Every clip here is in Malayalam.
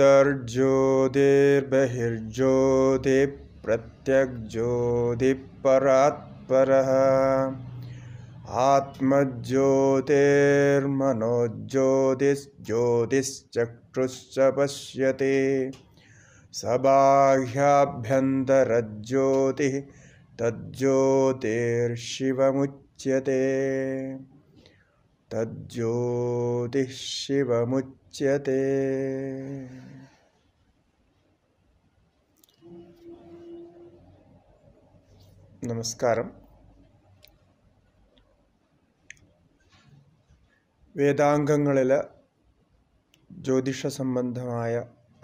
अन्तर्ज्योतिर्बहिर्ज्योतिप्रत्यग्ज्योतिपरात्परः आत्मज्योतिर्मनोज्योतिस्ज्योतिश्चक्षुश्च पश्यते स बाह्याभ्यन्तरज्योतिः तज्ज्योतिर्शिवमुच्यते തജ്ജ്യോതിഃ നമസ്കാരം വേദാംഗങ്ങളിൽ ജ്യോതിഷ സംബന്ധമായ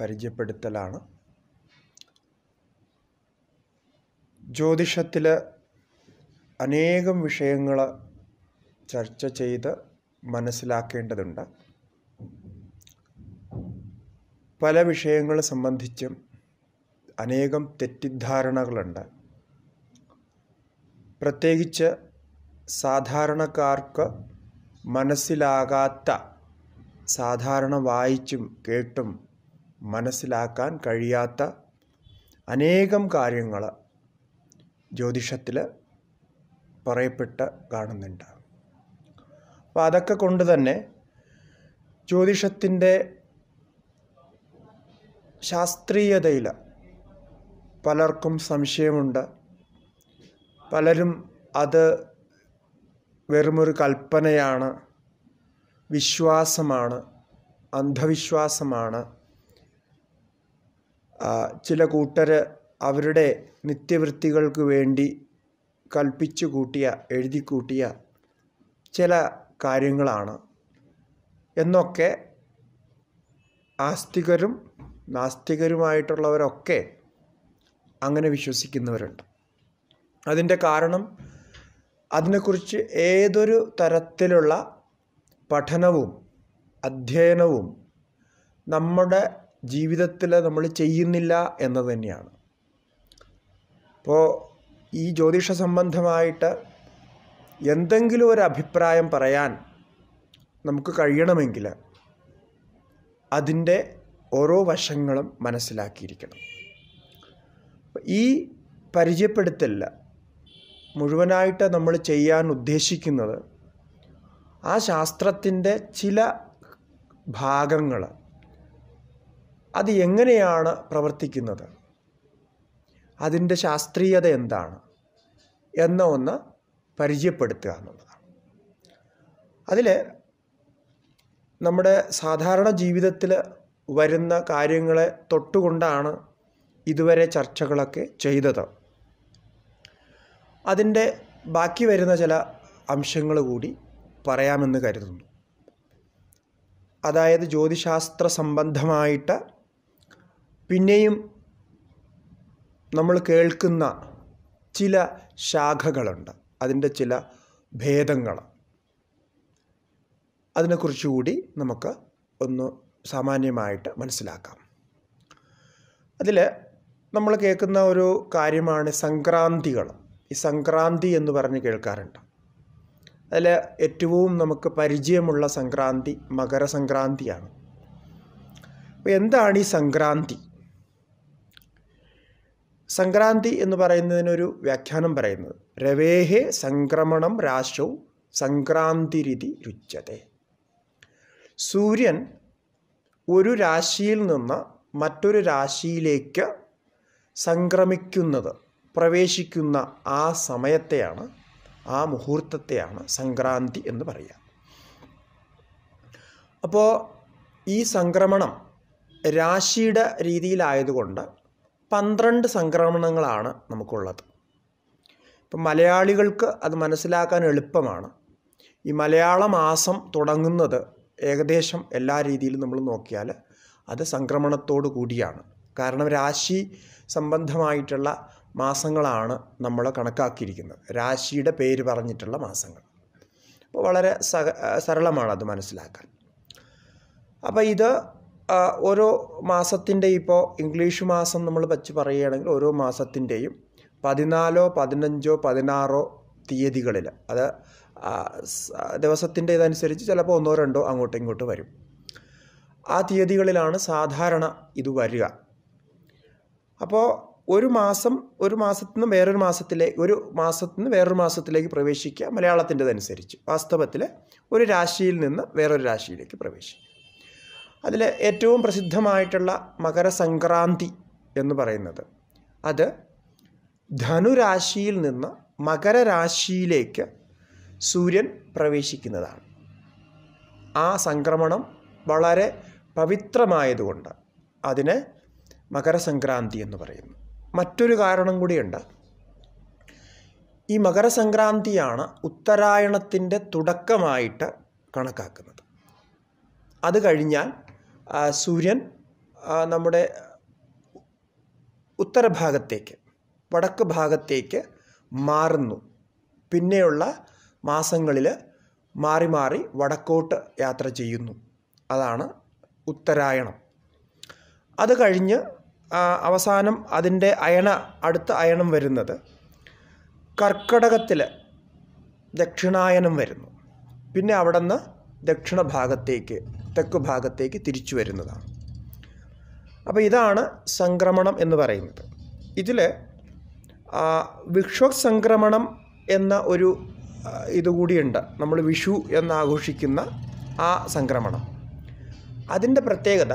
പരിചയപ്പെടുത്തലാണ് ജ്യോതിഷത്തിൽ അനേകം വിഷയങ്ങൾ ചർച്ച ചെയ്ത് മനസ്സിലാക്കേണ്ടതുണ്ട് പല വിഷയങ്ങൾ സംബന്ധിച്ചും അനേകം തെറ്റിദ്ധാരണകളുണ്ട് പ്രത്യേകിച്ച് സാധാരണക്കാർക്ക് മനസ്സിലാകാത്ത സാധാരണ വായിച്ചും കേട്ടും മനസ്സിലാക്കാൻ കഴിയാത്ത അനേകം കാര്യങ്ങൾ ജ്യോതിഷത്തിൽ പറയപ്പെട്ട് കാണുന്നുണ്ട് അപ്പം അതൊക്കെ കൊണ്ട് തന്നെ ജ്യോതിഷത്തിൻ്റെ ശാസ്ത്രീയതയിൽ പലർക്കും സംശയമുണ്ട് പലരും അത് വെറുമൊരു കൽപ്പനയാണ് വിശ്വാസമാണ് അന്ധവിശ്വാസമാണ് ചില കൂട്ടർ അവരുടെ നിത്യവൃത്തികൾക്ക് വേണ്ടി കൽപ്പിച്ചു കൂട്ടിയ എഴുതിക്കൂട്ടിയ ചില കാര്യങ്ങളാണ് എന്നൊക്കെ ആസ്തികരും നാസ്തികരുമായിട്ടുള്ളവരൊക്കെ അങ്ങനെ വിശ്വസിക്കുന്നവരുണ്ട് അതിൻ്റെ കാരണം അതിനെക്കുറിച്ച് ഏതൊരു തരത്തിലുള്ള പഠനവും അധ്യയനവും നമ്മുടെ ജീവിതത്തിൽ നമ്മൾ ചെയ്യുന്നില്ല എന്നത് തന്നെയാണ് അപ്പോൾ ഈ ജ്യോതിഷ സംബന്ധമായിട്ട് എന്തെങ്കിലും ഒരു അഭിപ്രായം പറയാൻ നമുക്ക് കഴിയണമെങ്കിൽ അതിൻ്റെ ഓരോ വശങ്ങളും മനസ്സിലാക്കിയിരിക്കണം ഈ പരിചയപ്പെടുത്തല്ല മുഴുവനായിട്ട് നമ്മൾ ചെയ്യാൻ ഉദ്ദേശിക്കുന്നത് ആ ശാസ്ത്രത്തിൻ്റെ ചില ഭാഗങ്ങൾ അത് എങ്ങനെയാണ് പ്രവർത്തിക്കുന്നത് അതിൻ്റെ ശാസ്ത്രീയത എന്താണ് എന്ന ഒന്ന് പരിചയപ്പെടുത്തുക എന്നുള്ളതാണ് അതിൽ നമ്മുടെ സാധാരണ ജീവിതത്തിൽ വരുന്ന കാര്യങ്ങളെ തൊട്ടുകൊണ്ടാണ് ഇതുവരെ ചർച്ചകളൊക്കെ ചെയ്തത് അതിൻ്റെ ബാക്കി വരുന്ന ചില അംശങ്ങൾ കൂടി പറയാമെന്ന് കരുതുന്നു അതായത് ജ്യോതിശാസ്ത്ര സംബന്ധമായിട്ട് പിന്നെയും നമ്മൾ കേൾക്കുന്ന ചില ശാഖകളുണ്ട് അതിൻ്റെ ചില ഭേദങ്ങൾ അതിനെക്കുറിച്ച് കൂടി നമുക്ക് ഒന്ന് സാമാന്യമായിട്ട് മനസ്സിലാക്കാം അതിൽ നമ്മൾ കേൾക്കുന്ന ഒരു കാര്യമാണ് സംക്രാന്തികൾ ഈ സംക്രാന്തി എന്ന് പറഞ്ഞ് കേൾക്കാറുണ്ട് അതിൽ ഏറ്റവും നമുക്ക് പരിചയമുള്ള സംക്രാന്തി മകരസംക്രാന്തിയാണ് അപ്പോൾ എന്താണ് ഈ സംക്രാന്തി സംക്രാന്തി എന്ന് പറയുന്നതിനൊരു വ്യാഖ്യാനം പറയുന്നത് രവേഹേ സംക്രമണം രാശൗ സംക്രാന്തിരിതി രുച്ചതെ സൂര്യൻ ഒരു രാശിയിൽ നിന്ന് മറ്റൊരു രാശിയിലേക്ക് സംക്രമിക്കുന്നത് പ്രവേശിക്കുന്ന ആ സമയത്തെയാണ് ആ മുഹൂർത്തത്തെയാണ് സംക്രാന്തി എന്ന് പറയുക അപ്പോൾ ഈ സംക്രമണം രാശിയുടെ രീതിയിലായതുകൊണ്ട് പന്ത്രണ്ട് സംക്രമണങ്ങളാണ് നമുക്കുള്ളത് ഇപ്പം മലയാളികൾക്ക് അത് മനസ്സിലാക്കാൻ എളുപ്പമാണ് ഈ മലയാള മാസം തുടങ്ങുന്നത് ഏകദേശം എല്ലാ രീതിയിലും നമ്മൾ നോക്കിയാൽ അത് സംക്രമണത്തോടു കൂടിയാണ് കാരണം രാശി സംബന്ധമായിട്ടുള്ള മാസങ്ങളാണ് നമ്മൾ കണക്കാക്കിയിരിക്കുന്നത് രാശിയുടെ പേര് പറഞ്ഞിട്ടുള്ള മാസങ്ങൾ അപ്പോൾ വളരെ സരളമാണ് അത് മനസ്സിലാക്കാൻ അപ്പോൾ ഇത് ഓരോ മാസത്തിൻ്റെ ഇപ്പോൾ ഇംഗ്ലീഷ് മാസം നമ്മൾ വെച്ച് പറയുകയാണെങ്കിൽ ഓരോ മാസത്തിൻ്റെയും പതിനാലോ പതിനഞ്ചോ പതിനാറോ തീയതികളിൽ അത് ദിവസത്തിൻ്റെ ഇതനുസരിച്ച് ചിലപ്പോൾ ഒന്നോ രണ്ടോ അങ്ങോട്ടും ഇങ്ങോട്ടും വരും ആ തീയതികളിലാണ് സാധാരണ ഇത് വരിക അപ്പോൾ ഒരു മാസം ഒരു മാസത്തിൽ നിന്ന് വേറൊരു മാസത്തിലെ ഒരു മാസത്തിൽ നിന്ന് വേറൊരു മാസത്തിലേക്ക് പ്രവേശിക്കുക മലയാളത്തിൻ്റെതനുസരിച്ച് വാസ്തവത്തിൽ ഒരു രാശിയിൽ നിന്ന് വേറൊരു രാശിയിലേക്ക് പ്രവേശിക്കുക അതിൽ ഏറ്റവും പ്രസിദ്ധമായിട്ടുള്ള മകരസംക്രാന്തി എന്ന് പറയുന്നത് അത് ധനുരാശിയിൽ നിന്ന് മകരരാശിയിലേക്ക് സൂര്യൻ പ്രവേശിക്കുന്നതാണ് ആ സംക്രമണം വളരെ പവിത്രമായതുകൊണ്ട് അതിനെ മകരസംക്രാന്തി എന്ന് പറയുന്നു മറ്റൊരു കാരണം കൂടിയുണ്ട് ഈ മകരസംക്രാന്തിയാണ് ഉത്തരായണത്തിൻ്റെ തുടക്കമായിട്ട് കണക്കാക്കുന്നത് അത് കഴിഞ്ഞാൽ സൂര്യൻ നമ്മുടെ ഉത്തരഭാഗത്തേക്ക് വടക്ക് ഭാഗത്തേക്ക് മാറുന്നു പിന്നെയുള്ള മാസങ്ങളിൽ മാറി മാറി വടക്കോട്ട് യാത്ര ചെയ്യുന്നു അതാണ് ഉത്തരായണം അത് കഴിഞ്ഞ് അവസാനം അതിൻ്റെ അയണ അടുത്ത അയണം വരുന്നത് കർക്കടകത്തിൽ ദക്ഷിണായനം വരുന്നു പിന്നെ അവിടെ നിന്ന് ദക്ഷിണ ഭാഗത്തേക്ക് തെക്കു ഭാഗത്തേക്ക് തിരിച്ചു വരുന്നതാണ് അപ്പോൾ ഇതാണ് സംക്രമണം എന്ന് പറയുന്നത് ഇതിൽ വിക്ഷോക് സംക്രമണം എന്ന ഒരു ഇതുകൂടിയുണ്ട് നമ്മൾ വിഷു എന്നാഘോഷിക്കുന്ന ആ സംക്രമണം അതിൻ്റെ പ്രത്യേകത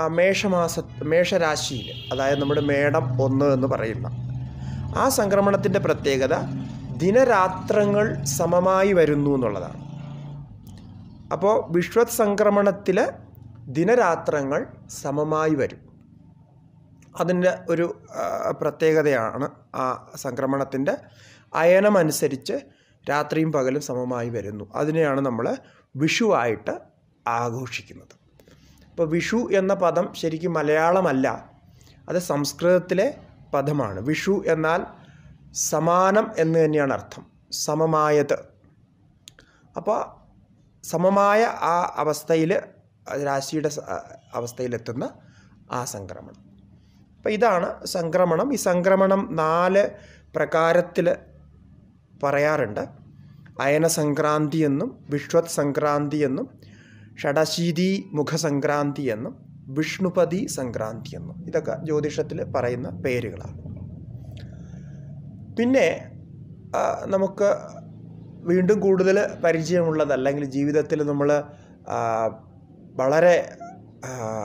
ആ മേഷമാസ മേഷരാശിയിൽ അതായത് നമ്മുടെ മേടം ഒന്ന് എന്ന് പറയുന്ന ആ സംക്രമണത്തിൻ്റെ പ്രത്യേകത ദിനരാത്രങ്ങൾ സമമായി വരുന്നു എന്നുള്ളതാണ് അപ്പോൾ വിശ്വത് സംക്രമണത്തിൽ ദിനരാത്രങ്ങൾ സമമായി വരും അതിൻ്റെ ഒരു പ്രത്യേകതയാണ് ആ സംക്രമണത്തിൻ്റെ അയനമനുസരിച്ച് രാത്രിയും പകലും സമമായി വരുന്നു അതിനെയാണ് നമ്മൾ വിഷുവായിട്ട് ആഘോഷിക്കുന്നത് ഇപ്പോൾ വിഷു എന്ന പദം ശരിക്കും മലയാളമല്ല അത് സംസ്കൃതത്തിലെ പദമാണ് വിഷു എന്നാൽ സമാനം എന്ന് തന്നെയാണ് അർത്ഥം സമമായത് അപ്പോൾ സമമായ ആ അവസ്ഥയിൽ രാശിയുടെ അവസ്ഥയിലെത്തുന്ന ആ സംക്രമണം അപ്പം ഇതാണ് സംക്രമണം ഈ സംക്രമണം നാല് പ്രകാരത്തിൽ പറയാറുണ്ട് അയന സംക്രാന്തി എന്നും വിഷ്വത് സംക്രാന്തി എന്നും ഷഡശീതി മുഖസംക്രാന്തി എന്നും വിഷ്ണുപതി സംക്രാന്തി എന്നും ഇതൊക്കെ ജ്യോതിഷത്തിൽ പറയുന്ന പേരുകളാണ് പിന്നെ നമുക്ക് വീണ്ടും കൂടുതൽ പരിചയമുള്ളത് അല്ലെങ്കിൽ ജീവിതത്തിൽ നമ്മൾ വളരെ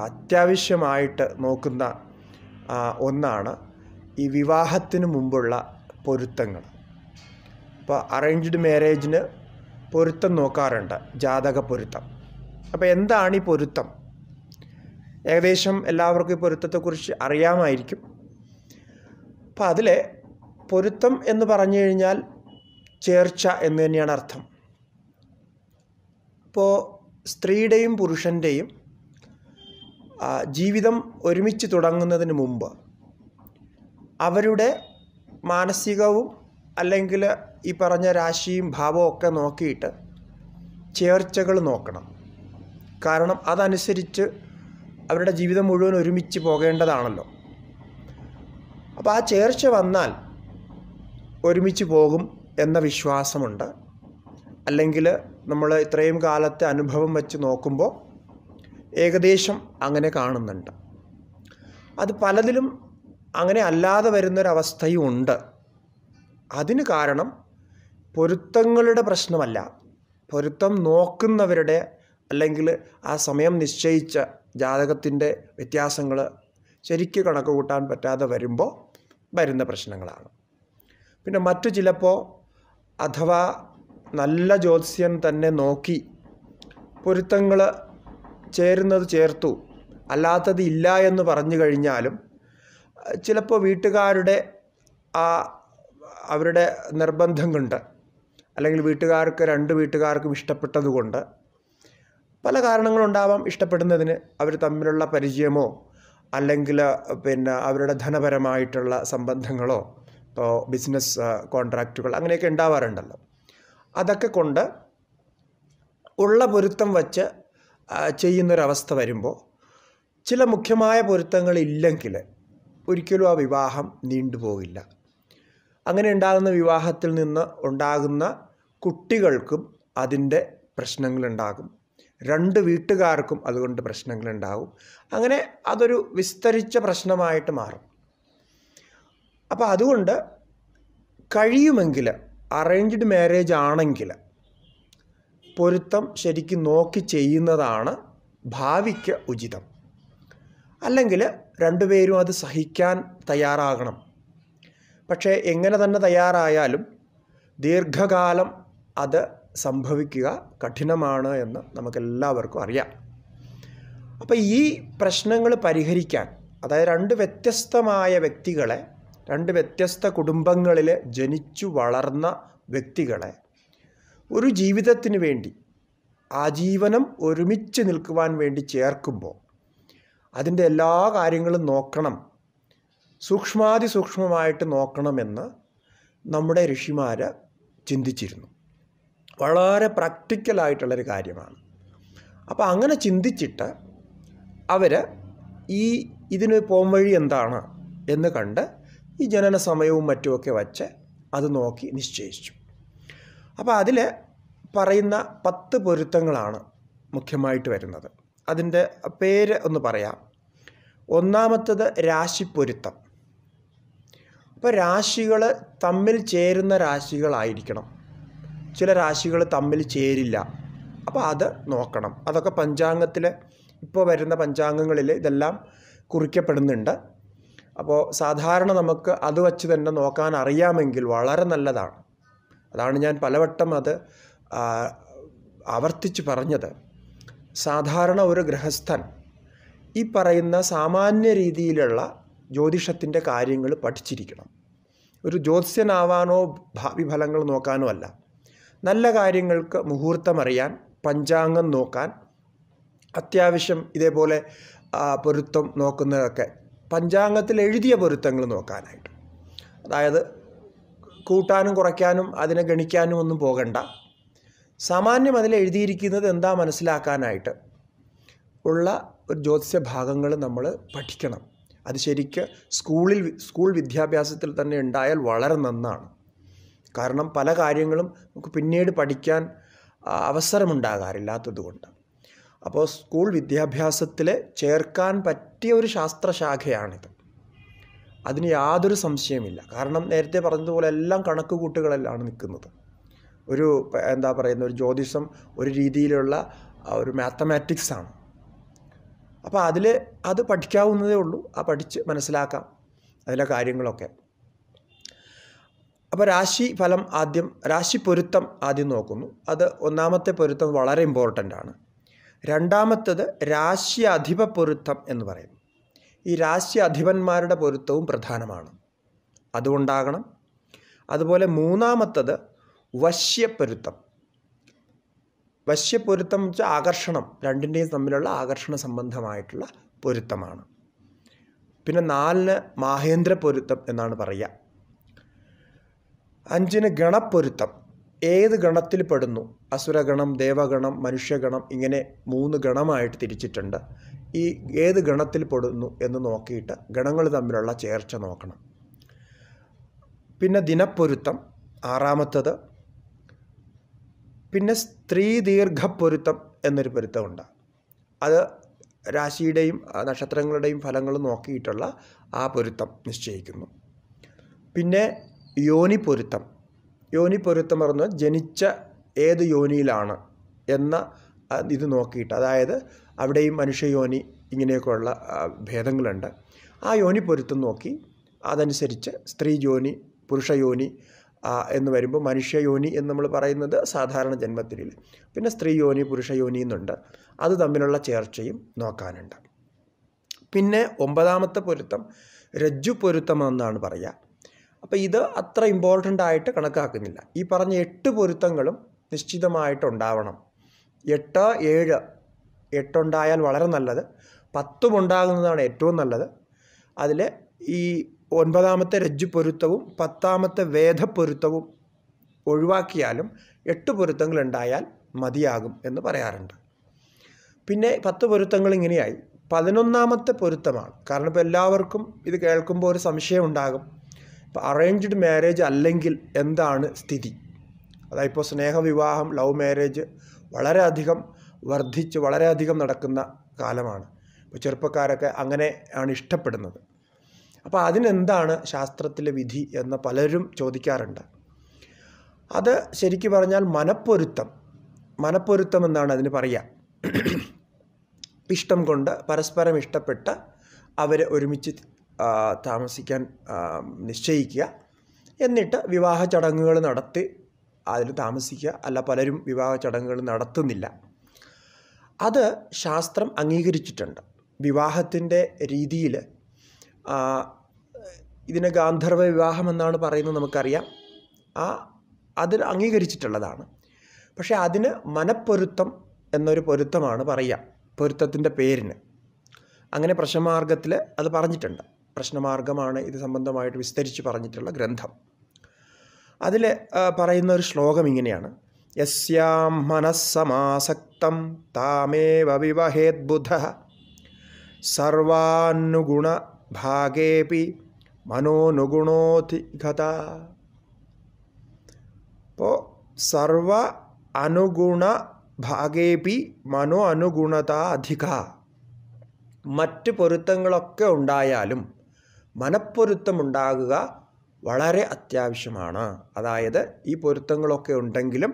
അത്യാവശ്യമായിട്ട് നോക്കുന്ന ഒന്നാണ് ഈ വിവാഹത്തിന് മുമ്പുള്ള പൊരുത്തങ്ങൾ ഇപ്പോൾ അറേഞ്ച്ഡ് മാരേജിന് പൊരുത്തം നോക്കാറുണ്ട് ജാതക പൊരുത്തം അപ്പോൾ എന്താണ് ഈ പൊരുത്തം ഏകദേശം എല്ലാവർക്കും ഈ പൊരുത്തത്തെക്കുറിച്ച് അറിയാമായിരിക്കും അപ്പോൾ അതിലെ പൊരുത്തം എന്ന് പറഞ്ഞു കഴിഞ്ഞാൽ ചേർച്ച എന്ന് തന്നെയാണ് അർത്ഥം അപ്പോൾ സ്ത്രീയുടെയും പുരുഷൻ്റെയും ജീവിതം ഒരുമിച്ച് തുടങ്ങുന്നതിന് മുമ്പ് അവരുടെ മാനസികവും അല്ലെങ്കിൽ ഈ പറഞ്ഞ രാശിയും ഭാവവും ഒക്കെ നോക്കിയിട്ട് ചേർച്ചകൾ നോക്കണം കാരണം അതനുസരിച്ച് അവരുടെ ജീവിതം മുഴുവൻ ഒരുമിച്ച് പോകേണ്ടതാണല്ലോ അപ്പോൾ ആ ചേർച്ച വന്നാൽ ഒരുമിച്ച് പോകും എന്ന വിശ്വാസമുണ്ട് അല്ലെങ്കിൽ നമ്മൾ ഇത്രയും കാലത്തെ അനുഭവം വെച്ച് നോക്കുമ്പോൾ ഏകദേശം അങ്ങനെ കാണുന്നുണ്ട് അത് പലതിലും അങ്ങനെ അല്ലാതെ വരുന്നൊരവസ്ഥയും ഉണ്ട് അതിന് കാരണം പൊരുത്തങ്ങളുടെ പ്രശ്നമല്ല പൊരുത്തം നോക്കുന്നവരുടെ അല്ലെങ്കിൽ ആ സമയം നിശ്ചയിച്ച ജാതകത്തിൻ്റെ വ്യത്യാസങ്ങൾ ശരിക്കും കണക്ക് കൂട്ടാൻ പറ്റാതെ വരുമ്പോൾ വരുന്ന പ്രശ്നങ്ങളാണ് പിന്നെ മറ്റു ചിലപ്പോൾ അഥവാ നല്ല ജ്യോത്സ്യൻ തന്നെ നോക്കി പൊരുത്തങ്ങൾ ചേരുന്നത് ചേർത്തു അല്ലാത്തത് ഇല്ല എന്ന് പറഞ്ഞു കഴിഞ്ഞാലും ചിലപ്പോൾ വീട്ടുകാരുടെ ആ അവരുടെ നിർബന്ധം കൊണ്ട് അല്ലെങ്കിൽ വീട്ടുകാർക്ക് രണ്ട് വീട്ടുകാർക്കും ഇഷ്ടപ്പെട്ടതുകൊണ്ട് പല കാരണങ്ങളുണ്ടാവാം ഇഷ്ടപ്പെടുന്നതിന് അവർ തമ്മിലുള്ള പരിചയമോ അല്ലെങ്കിൽ പിന്നെ അവരുടെ ധനപരമായിട്ടുള്ള സംബന്ധങ്ങളോ ബിസിനസ് കോൺട്രാക്റ്റുകൾ അങ്ങനെയൊക്കെ ഉണ്ടാവാറുണ്ടല്ലോ അതൊക്കെ കൊണ്ട് ഉള്ള പൊരുത്തം വച്ച് ചെയ്യുന്നൊരവസ്ഥ വരുമ്പോൾ ചില മുഖ്യമായ പൊരുത്തങ്ങളില്ലെങ്കിൽ ഒരിക്കലും ആ വിവാഹം നീണ്ടുപോകില്ല അങ്ങനെ ഉണ്ടാകുന്ന വിവാഹത്തിൽ നിന്ന് ഉണ്ടാകുന്ന കുട്ടികൾക്കും അതിൻ്റെ പ്രശ്നങ്ങളുണ്ടാകും രണ്ട് വീട്ടുകാർക്കും അതുകൊണ്ട് പ്രശ്നങ്ങളുണ്ടാകും അങ്ങനെ അതൊരു വിസ്തരിച്ച പ്രശ്നമായിട്ട് മാറും അപ്പോൾ അതുകൊണ്ട് കഴിയുമെങ്കിൽ അറേഞ്ച്ഡ് മാരേജ് ആണെങ്കിൽ പൊരുത്തം ശരിക്കും നോക്കി ചെയ്യുന്നതാണ് ഭാവിക്ക് ഉചിതം അല്ലെങ്കിൽ രണ്ടുപേരും അത് സഹിക്കാൻ തയ്യാറാകണം പക്ഷേ എങ്ങനെ തന്നെ തയ്യാറായാലും ദീർഘകാലം അത് സംഭവിക്കുക കഠിനമാണ് എന്ന് നമുക്കെല്ലാവർക്കും അറിയാം അപ്പോൾ ഈ പ്രശ്നങ്ങൾ പരിഹരിക്കാൻ അതായത് രണ്ട് വ്യത്യസ്തമായ വ്യക്തികളെ രണ്ട് വ്യത്യസ്ത കുടുംബങ്ങളിൽ ജനിച്ചു വളർന്ന വ്യക്തികളെ ഒരു ജീവിതത്തിന് വേണ്ടി ആജീവനം ഒരുമിച്ച് നിൽക്കുവാൻ വേണ്ടി ചേർക്കുമ്പോൾ അതിൻ്റെ എല്ലാ കാര്യങ്ങളും നോക്കണം സൂക്ഷ്മാതിസൂക്ഷ്മമായിട്ട് നോക്കണമെന്ന് നമ്മുടെ ഋഷിമാർ ചിന്തിച്ചിരുന്നു വളരെ പ്രാക്ടിക്കലായിട്ടുള്ളൊരു കാര്യമാണ് അപ്പോൾ അങ്ങനെ ചിന്തിച്ചിട്ട് അവർ ഈ ഇതിന് പോംവഴി എന്താണ് എന്ന് കണ്ട് ഈ ജനന സമയവും മറ്റുമൊക്കെ വച്ച് അത് നോക്കി നിശ്ചയിച്ചു അപ്പോൾ അതിൽ പറയുന്ന പത്ത് പൊരുത്തങ്ങളാണ് മുഖ്യമായിട്ട് വരുന്നത് അതിൻ്റെ പേര് ഒന്ന് പറയാം ഒന്നാമത്തത് രാശിപ്പൊരുത്തം അപ്പോൾ രാശികൾ തമ്മിൽ ചേരുന്ന രാശികളായിരിക്കണം ചില രാശികൾ തമ്മിൽ ചേരില്ല അപ്പോൾ അത് നോക്കണം അതൊക്കെ പഞ്ചാംഗത്തിൽ ഇപ്പോൾ വരുന്ന പഞ്ചാംഗങ്ങളിൽ ഇതെല്ലാം കുറിക്കപ്പെടുന്നുണ്ട് അപ്പോൾ സാധാരണ നമുക്ക് അത് വച്ച് തന്നെ നോക്കാൻ അറിയാമെങ്കിൽ വളരെ നല്ലതാണ് അതാണ് ഞാൻ പലവട്ടം അത് ആവർത്തിച്ച് പറഞ്ഞത് സാധാരണ ഒരു ഗൃഹസ്ഥൻ ഈ പറയുന്ന സാമാന്യ രീതിയിലുള്ള ജ്യോതിഷത്തിൻ്റെ കാര്യങ്ങൾ പഠിച്ചിരിക്കണം ഒരു ജ്യോത്സ്യനാവാനോ ഭാവി ഫലങ്ങൾ നോക്കാനോ അല്ല നല്ല കാര്യങ്ങൾക്ക് മുഹൂർത്തം അറിയാൻ പഞ്ചാംഗം നോക്കാൻ അത്യാവശ്യം ഇതേപോലെ പൊരുത്തം നോക്കുന്നതൊക്കെ പഞ്ചാംഗത്തിൽ എഴുതിയ പൊരുത്തങ്ങൾ നോക്കാനായിട്ട് അതായത് കൂട്ടാനും കുറയ്ക്കാനും അതിനെ ഗണിക്കാനും ഒന്നും പോകണ്ട സാമാന്യം അതിൽ എഴുതിയിരിക്കുന്നത് എന്താ മനസ്സിലാക്കാനായിട്ട് ഉള്ള ഒരു ജ്യോതിഷ ഭാഗങ്ങൾ നമ്മൾ പഠിക്കണം അത് ശരിക്ക് സ്കൂളിൽ സ്കൂൾ വിദ്യാഭ്യാസത്തിൽ തന്നെ ഉണ്ടായാൽ വളരെ നന്നാണ് കാരണം പല കാര്യങ്ങളും നമുക്ക് പിന്നീട് പഠിക്കാൻ അവസരമുണ്ടാകാറില്ലാത്തത് കൊണ്ട് അപ്പോൾ സ്കൂൾ വിദ്യാഭ്യാസത്തിൽ ചേർക്കാൻ പറ്റിയ ഒരു ശാസ്ത്രശാഖയാണിത് അതിന് യാതൊരു സംശയമില്ല കാരണം നേരത്തെ പറഞ്ഞതുപോലെ എല്ലാം കണക്ക് കൂട്ടുകളെല്ലാം നിൽക്കുന്നത് ഒരു എന്താ പറയുന്ന ഒരു ജ്യോതിഷം ഒരു രീതിയിലുള്ള ഒരു മാത്തമാറ്റിക്സ് ആണ് അപ്പോൾ അതിൽ അത് പഠിക്കാവുന്നതേ ഉള്ളൂ ആ പഠിച്ച് മനസ്സിലാക്കാം അതിലെ കാര്യങ്ങളൊക്കെ അപ്പോൾ രാശി ഫലം ആദ്യം രാശി പൊരുത്തം ആദ്യം നോക്കുന്നു അത് ഒന്നാമത്തെ പൊരുത്തം വളരെ ഇമ്പോർട്ടൻ്റ് ആണ് രണ്ടാമത്തത് രാശ്യാധിപ പൊരുത്തം എന്ന് പറയും ഈ രാശ്യാധിപന്മാരുടെ പൊരുത്തവും പ്രധാനമാണ് അതുകൊണ്ടാകണം അതുപോലെ മൂന്നാമത്തത് വശ്യപ്പൊരുത്തം വശ്യപ്പൊരുത്തം വെച്ചാൽ ആകർഷണം രണ്ടിൻ്റെയും തമ്മിലുള്ള ആകർഷണ സംബന്ധമായിട്ടുള്ള പൊരുത്തമാണ് പിന്നെ നാലിന് മാഹേന്ദ്ര പൊരുത്തം എന്നാണ് പറയുക അഞ്ചിന് ഗണപ്പൊരുത്തം ഏത് ഗണത്തിൽ പെടുന്നു അസുരഗണം ദേവഗണം മനുഷ്യഗണം ഇങ്ങനെ മൂന്ന് ഗണമായിട്ട് തിരിച്ചിട്ടുണ്ട് ഈ ഏത് ഗണത്തിൽ പെടുന്നു എന്ന് നോക്കിയിട്ട് ഗണങ്ങൾ തമ്മിലുള്ള ചേർച്ച നോക്കണം പിന്നെ ദിനപ്പൊരുത്തം ആറാമത്തത് പിന്നെ സ്ത്രീ ദീർഘപ്പൊരുത്തം എന്നൊരു പൊരുത്തമുണ്ട് അത് രാശിയുടെയും നക്ഷത്രങ്ങളുടെയും ഫലങ്ങൾ നോക്കിയിട്ടുള്ള ആ പൊരുത്തം നിശ്ചയിക്കുന്നു പിന്നെ യോനി പൊരുത്തം യോനി പൊരുത്തം ജനിച്ച ഏത് യോനിയിലാണ് എന്ന ഇത് നോക്കിയിട്ട് അതായത് അവിടെയും മനുഷ്യ യോനി ഇങ്ങനെയൊക്കെയുള്ള ഭേദങ്ങളുണ്ട് ആ യോനി പൊരുത്തം നോക്കി അതനുസരിച്ച് സ്ത്രീ യോനി പുരുഷ യോനി എന്ന് വരുമ്പോൾ മനുഷ്യ യോനി എന്ന് നമ്മൾ പറയുന്നത് സാധാരണ ജന്മത്തിൽ പിന്നെ സ്ത്രീ യോനി പുരുഷ യോനി എന്നുണ്ട് അത് തമ്മിലുള്ള ചേർച്ചയും നോക്കാനുണ്ട് പിന്നെ ഒമ്പതാമത്തെ പൊരുത്തം രജ്ജു പൊരുത്തം എന്നാണ് പറയുക അപ്പോൾ ഇത് അത്ര ഇമ്പോർട്ടൻ്റ് ആയിട്ട് കണക്കാക്കുന്നില്ല ഈ പറഞ്ഞ എട്ട് പൊരുത്തങ്ങളും നിശ്ചിതമായിട്ടുണ്ടാവണം എട്ട് ഏഴ് എട്ടുണ്ടായാൽ വളരെ നല്ലത് പത്തും ഉണ്ടാകുന്നതാണ് ഏറ്റവും നല്ലത് അതിൽ ഈ ഒൻപതാമത്തെ രജ്ജു പൊരുത്തവും പത്താമത്തെ വേദപ്പൊരുത്തവും ഒഴിവാക്കിയാലും എട്ട് പൊരുത്തങ്ങൾ ഉണ്ടായാൽ മതിയാകും എന്ന് പറയാറുണ്ട് പിന്നെ പത്ത് പൊരുത്തങ്ങൾ ഇങ്ങനെയായി പതിനൊന്നാമത്തെ പൊരുത്തമാണ് കാരണം ഇപ്പോൾ എല്ലാവർക്കും ഇത് കേൾക്കുമ്പോൾ ഒരു സംശയം ഉണ്ടാകും ഇപ്പോൾ അറേഞ്ച്ഡ് മാരേജ് അല്ലെങ്കിൽ എന്താണ് സ്ഥിതി അതായത് സ്നേഹവിവാഹം ലവ് മാരേജ് വളരെയധികം വർദ്ധിച്ച് വളരെയധികം നടക്കുന്ന കാലമാണ് ഇപ്പോൾ ചെറുപ്പക്കാരൊക്കെ അങ്ങനെയാണ് ഇഷ്ടപ്പെടുന്നത് അപ്പോൾ അതിനെന്താണ് ശാസ്ത്രത്തിലെ വിധി എന്ന് പലരും ചോദിക്കാറുണ്ട് അത് ശരിക്കു പറഞ്ഞാൽ മനപ്പൊരുത്തം മനപ്പൊരുത്തം എന്നാണ് അതിന് പറയുക ഇഷ്ടം കൊണ്ട് പരസ്പരം ഇഷ്ടപ്പെട്ട് അവരെ ഒരുമിച്ച് താമസിക്കാൻ നിശ്ചയിക്കുക എന്നിട്ട് വിവാഹ ചടങ്ങുകൾ നടത്തി അതിൽ താമസിക്കുക അല്ല പലരും വിവാഹ ചടങ്ങുകൾ നടത്തുന്നില്ല അത് ശാസ്ത്രം അംഗീകരിച്ചിട്ടുണ്ട് വിവാഹത്തിൻ്റെ രീതിയിൽ ഇതിനെ ഗാന്ധർവ വിവാഹം എന്നാണ് പറയുന്നത് നമുക്കറിയാം ആ അതിൽ അംഗീകരിച്ചിട്ടുള്ളതാണ് പക്ഷേ അതിന് മനപ്പൊരുത്തം എന്നൊരു പൊരുത്തമാണ് പറയുക പൊരുത്തത്തിൻ്റെ പേരിന് അങ്ങനെ പ്രശ്നമാർഗത്തിൽ അത് പറഞ്ഞിട്ടുണ്ട് പ്രശ്നമാർഗമാണ് ഇത് സംബന്ധമായിട്ട് വിസ്തരിച്ച് പറഞ്ഞിട്ടുള്ള ഗ്രന്ഥം അതിൽ പറയുന്ന ഒരു ശ്ലോകം ഇങ്ങനെയാണ് യസ്യാം മനസ്സമാസക്തം താമേവ വിവഹേത് ബുധ സർവാനുഗുണ ഭാഗേപി മനോനുഗുണോധിഗത അപ്പോൾ സർവ അനുഗുണ ഭാഗേപി മനോ അനുഗുണത അധിക മറ്റ് പൊരുത്തങ്ങളൊക്കെ ഉണ്ടായാലും മനപ്പൊരുത്തമുണ്ടാകുക വളരെ അത്യാവശ്യമാണ് അതായത് ഈ പൊരുത്തങ്ങളൊക്കെ ഉണ്ടെങ്കിലും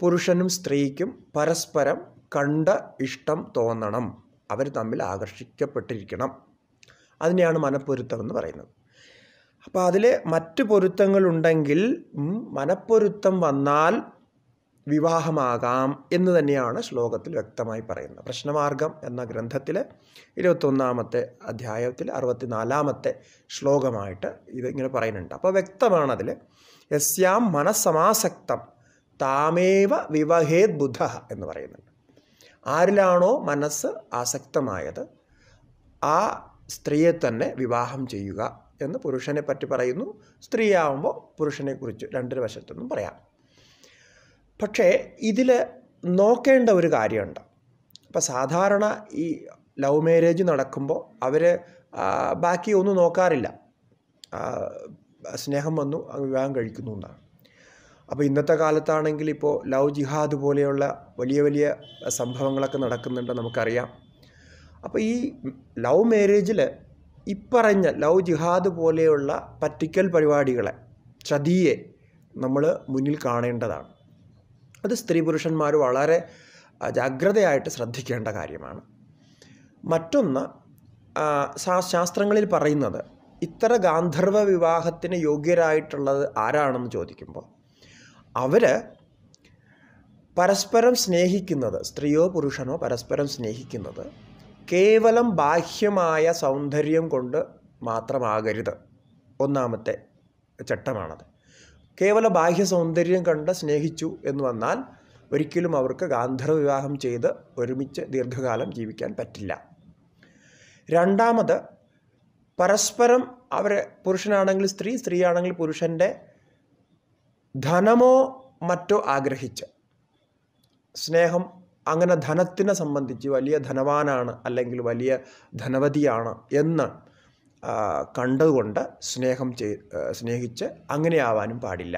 പുരുഷനും സ്ത്രീക്കും പരസ്പരം കണ്ട ഇഷ്ടം തോന്നണം അവർ തമ്മിൽ ആകർഷിക്കപ്പെട്ടിരിക്കണം അതിനെയാണ് മനപ്പൊരുത്തം എന്ന് പറയുന്നത് അപ്പോൾ അതിൽ മറ്റ് പൊരുത്തങ്ങളുണ്ടെങ്കിൽ മനപ്പൊരുത്തം വന്നാൽ വിവാഹമാകാം എന്ന് തന്നെയാണ് ശ്ലോകത്തിൽ വ്യക്തമായി പറയുന്നത് പ്രശ്നമാർഗം എന്ന ഗ്രന്ഥത്തിലെ ഇരുപത്തൊന്നാമത്തെ അധ്യായത്തിൽ അറുപത്തിനാലാമത്തെ ശ്ലോകമായിട്ട് ഇതിങ്ങനെ പറയുന്നുണ്ട് അപ്പോൾ വ്യക്തമാണതിൽ യസ്യാം മനസ്സമാസക്തം താമേവ വിവഹേത് ബുധ എന്ന് പറയുന്നുണ്ട് ആരിലാണോ മനസ്സ് ആസക്തമായത് ആ സ്ത്രീയെ തന്നെ വിവാഹം ചെയ്യുക എന്ന് പുരുഷനെ പറ്റി പറയുന്നു സ്ത്രീയാവുമ്പോൾ പുരുഷനെക്കുറിച്ച് രണ്ടര വശത്തൊന്നും പറയാം പക്ഷേ ഇതിൽ നോക്കേണ്ട ഒരു കാര്യമുണ്ട് അപ്പോൾ സാധാരണ ഈ ലവ് മാരേജ് നടക്കുമ്പോൾ അവർ ബാക്കി ഒന്നും നോക്കാറില്ല സ്നേഹം വന്നു വിവാഹം കഴിക്കുന്നു എന്നാണ് അപ്പോൾ ഇന്നത്തെ കാലത്താണെങ്കിൽ ഇപ്പോൾ ലവ് ജിഹാദ് പോലെയുള്ള വലിയ വലിയ സംഭവങ്ങളൊക്കെ നടക്കുന്നുണ്ട് നമുക്കറിയാം അപ്പോൾ ഈ ലവ് മാരേജിൽ ഇപ്പറഞ്ഞ ലവ് ജിഹാദ് പോലെയുള്ള പറ്റിക്കൽ പരിപാടികളെ ചതിയെ നമ്മൾ മുന്നിൽ കാണേണ്ടതാണ് അത് സ്ത്രീ പുരുഷന്മാർ വളരെ ജാഗ്രതയായിട്ട് ശ്രദ്ധിക്കേണ്ട കാര്യമാണ് മറ്റൊന്ന് ശാസ്ത്രങ്ങളിൽ പറയുന്നത് ഇത്തര ഗാന്ധർവ വിവാഹത്തിന് യോഗ്യരായിട്ടുള്ളത് ആരാണെന്ന് ചോദിക്കുമ്പോൾ അവർ പരസ്പരം സ്നേഹിക്കുന്നത് സ്ത്രീയോ പുരുഷനോ പരസ്പരം സ്നേഹിക്കുന്നത് കേവലം ബാഹ്യമായ സൗന്ദര്യം കൊണ്ട് മാത്രമാകരുത് ഒന്നാമത്തെ ചട്ടമാണത് കേവല ബാഹ്യ സൗന്ദര്യം കണ്ട് സ്നേഹിച്ചു എന്ന് വന്നാൽ ഒരിക്കലും അവർക്ക് ഗാന്ധർവ വിവാഹം ചെയ്ത് ഒരുമിച്ച് ദീർഘകാലം ജീവിക്കാൻ പറ്റില്ല രണ്ടാമത് പരസ്പരം അവരെ പുരുഷനാണെങ്കിൽ സ്ത്രീ സ്ത്രീയാണെങ്കിൽ പുരുഷൻ്റെ ധനമോ മറ്റോ ആഗ്രഹിച്ച് സ്നേഹം അങ്ങനെ ധനത്തിനെ സംബന്ധിച്ച് വലിയ ധനവാനാണ് അല്ലെങ്കിൽ വലിയ ധനവതിയാണ് എന്ന് കണ്ടതുകൊണ്ട് സ്നേഹം ചെയ് സ്നേഹിച്ച് അങ്ങനെയാവാനും പാടില്ല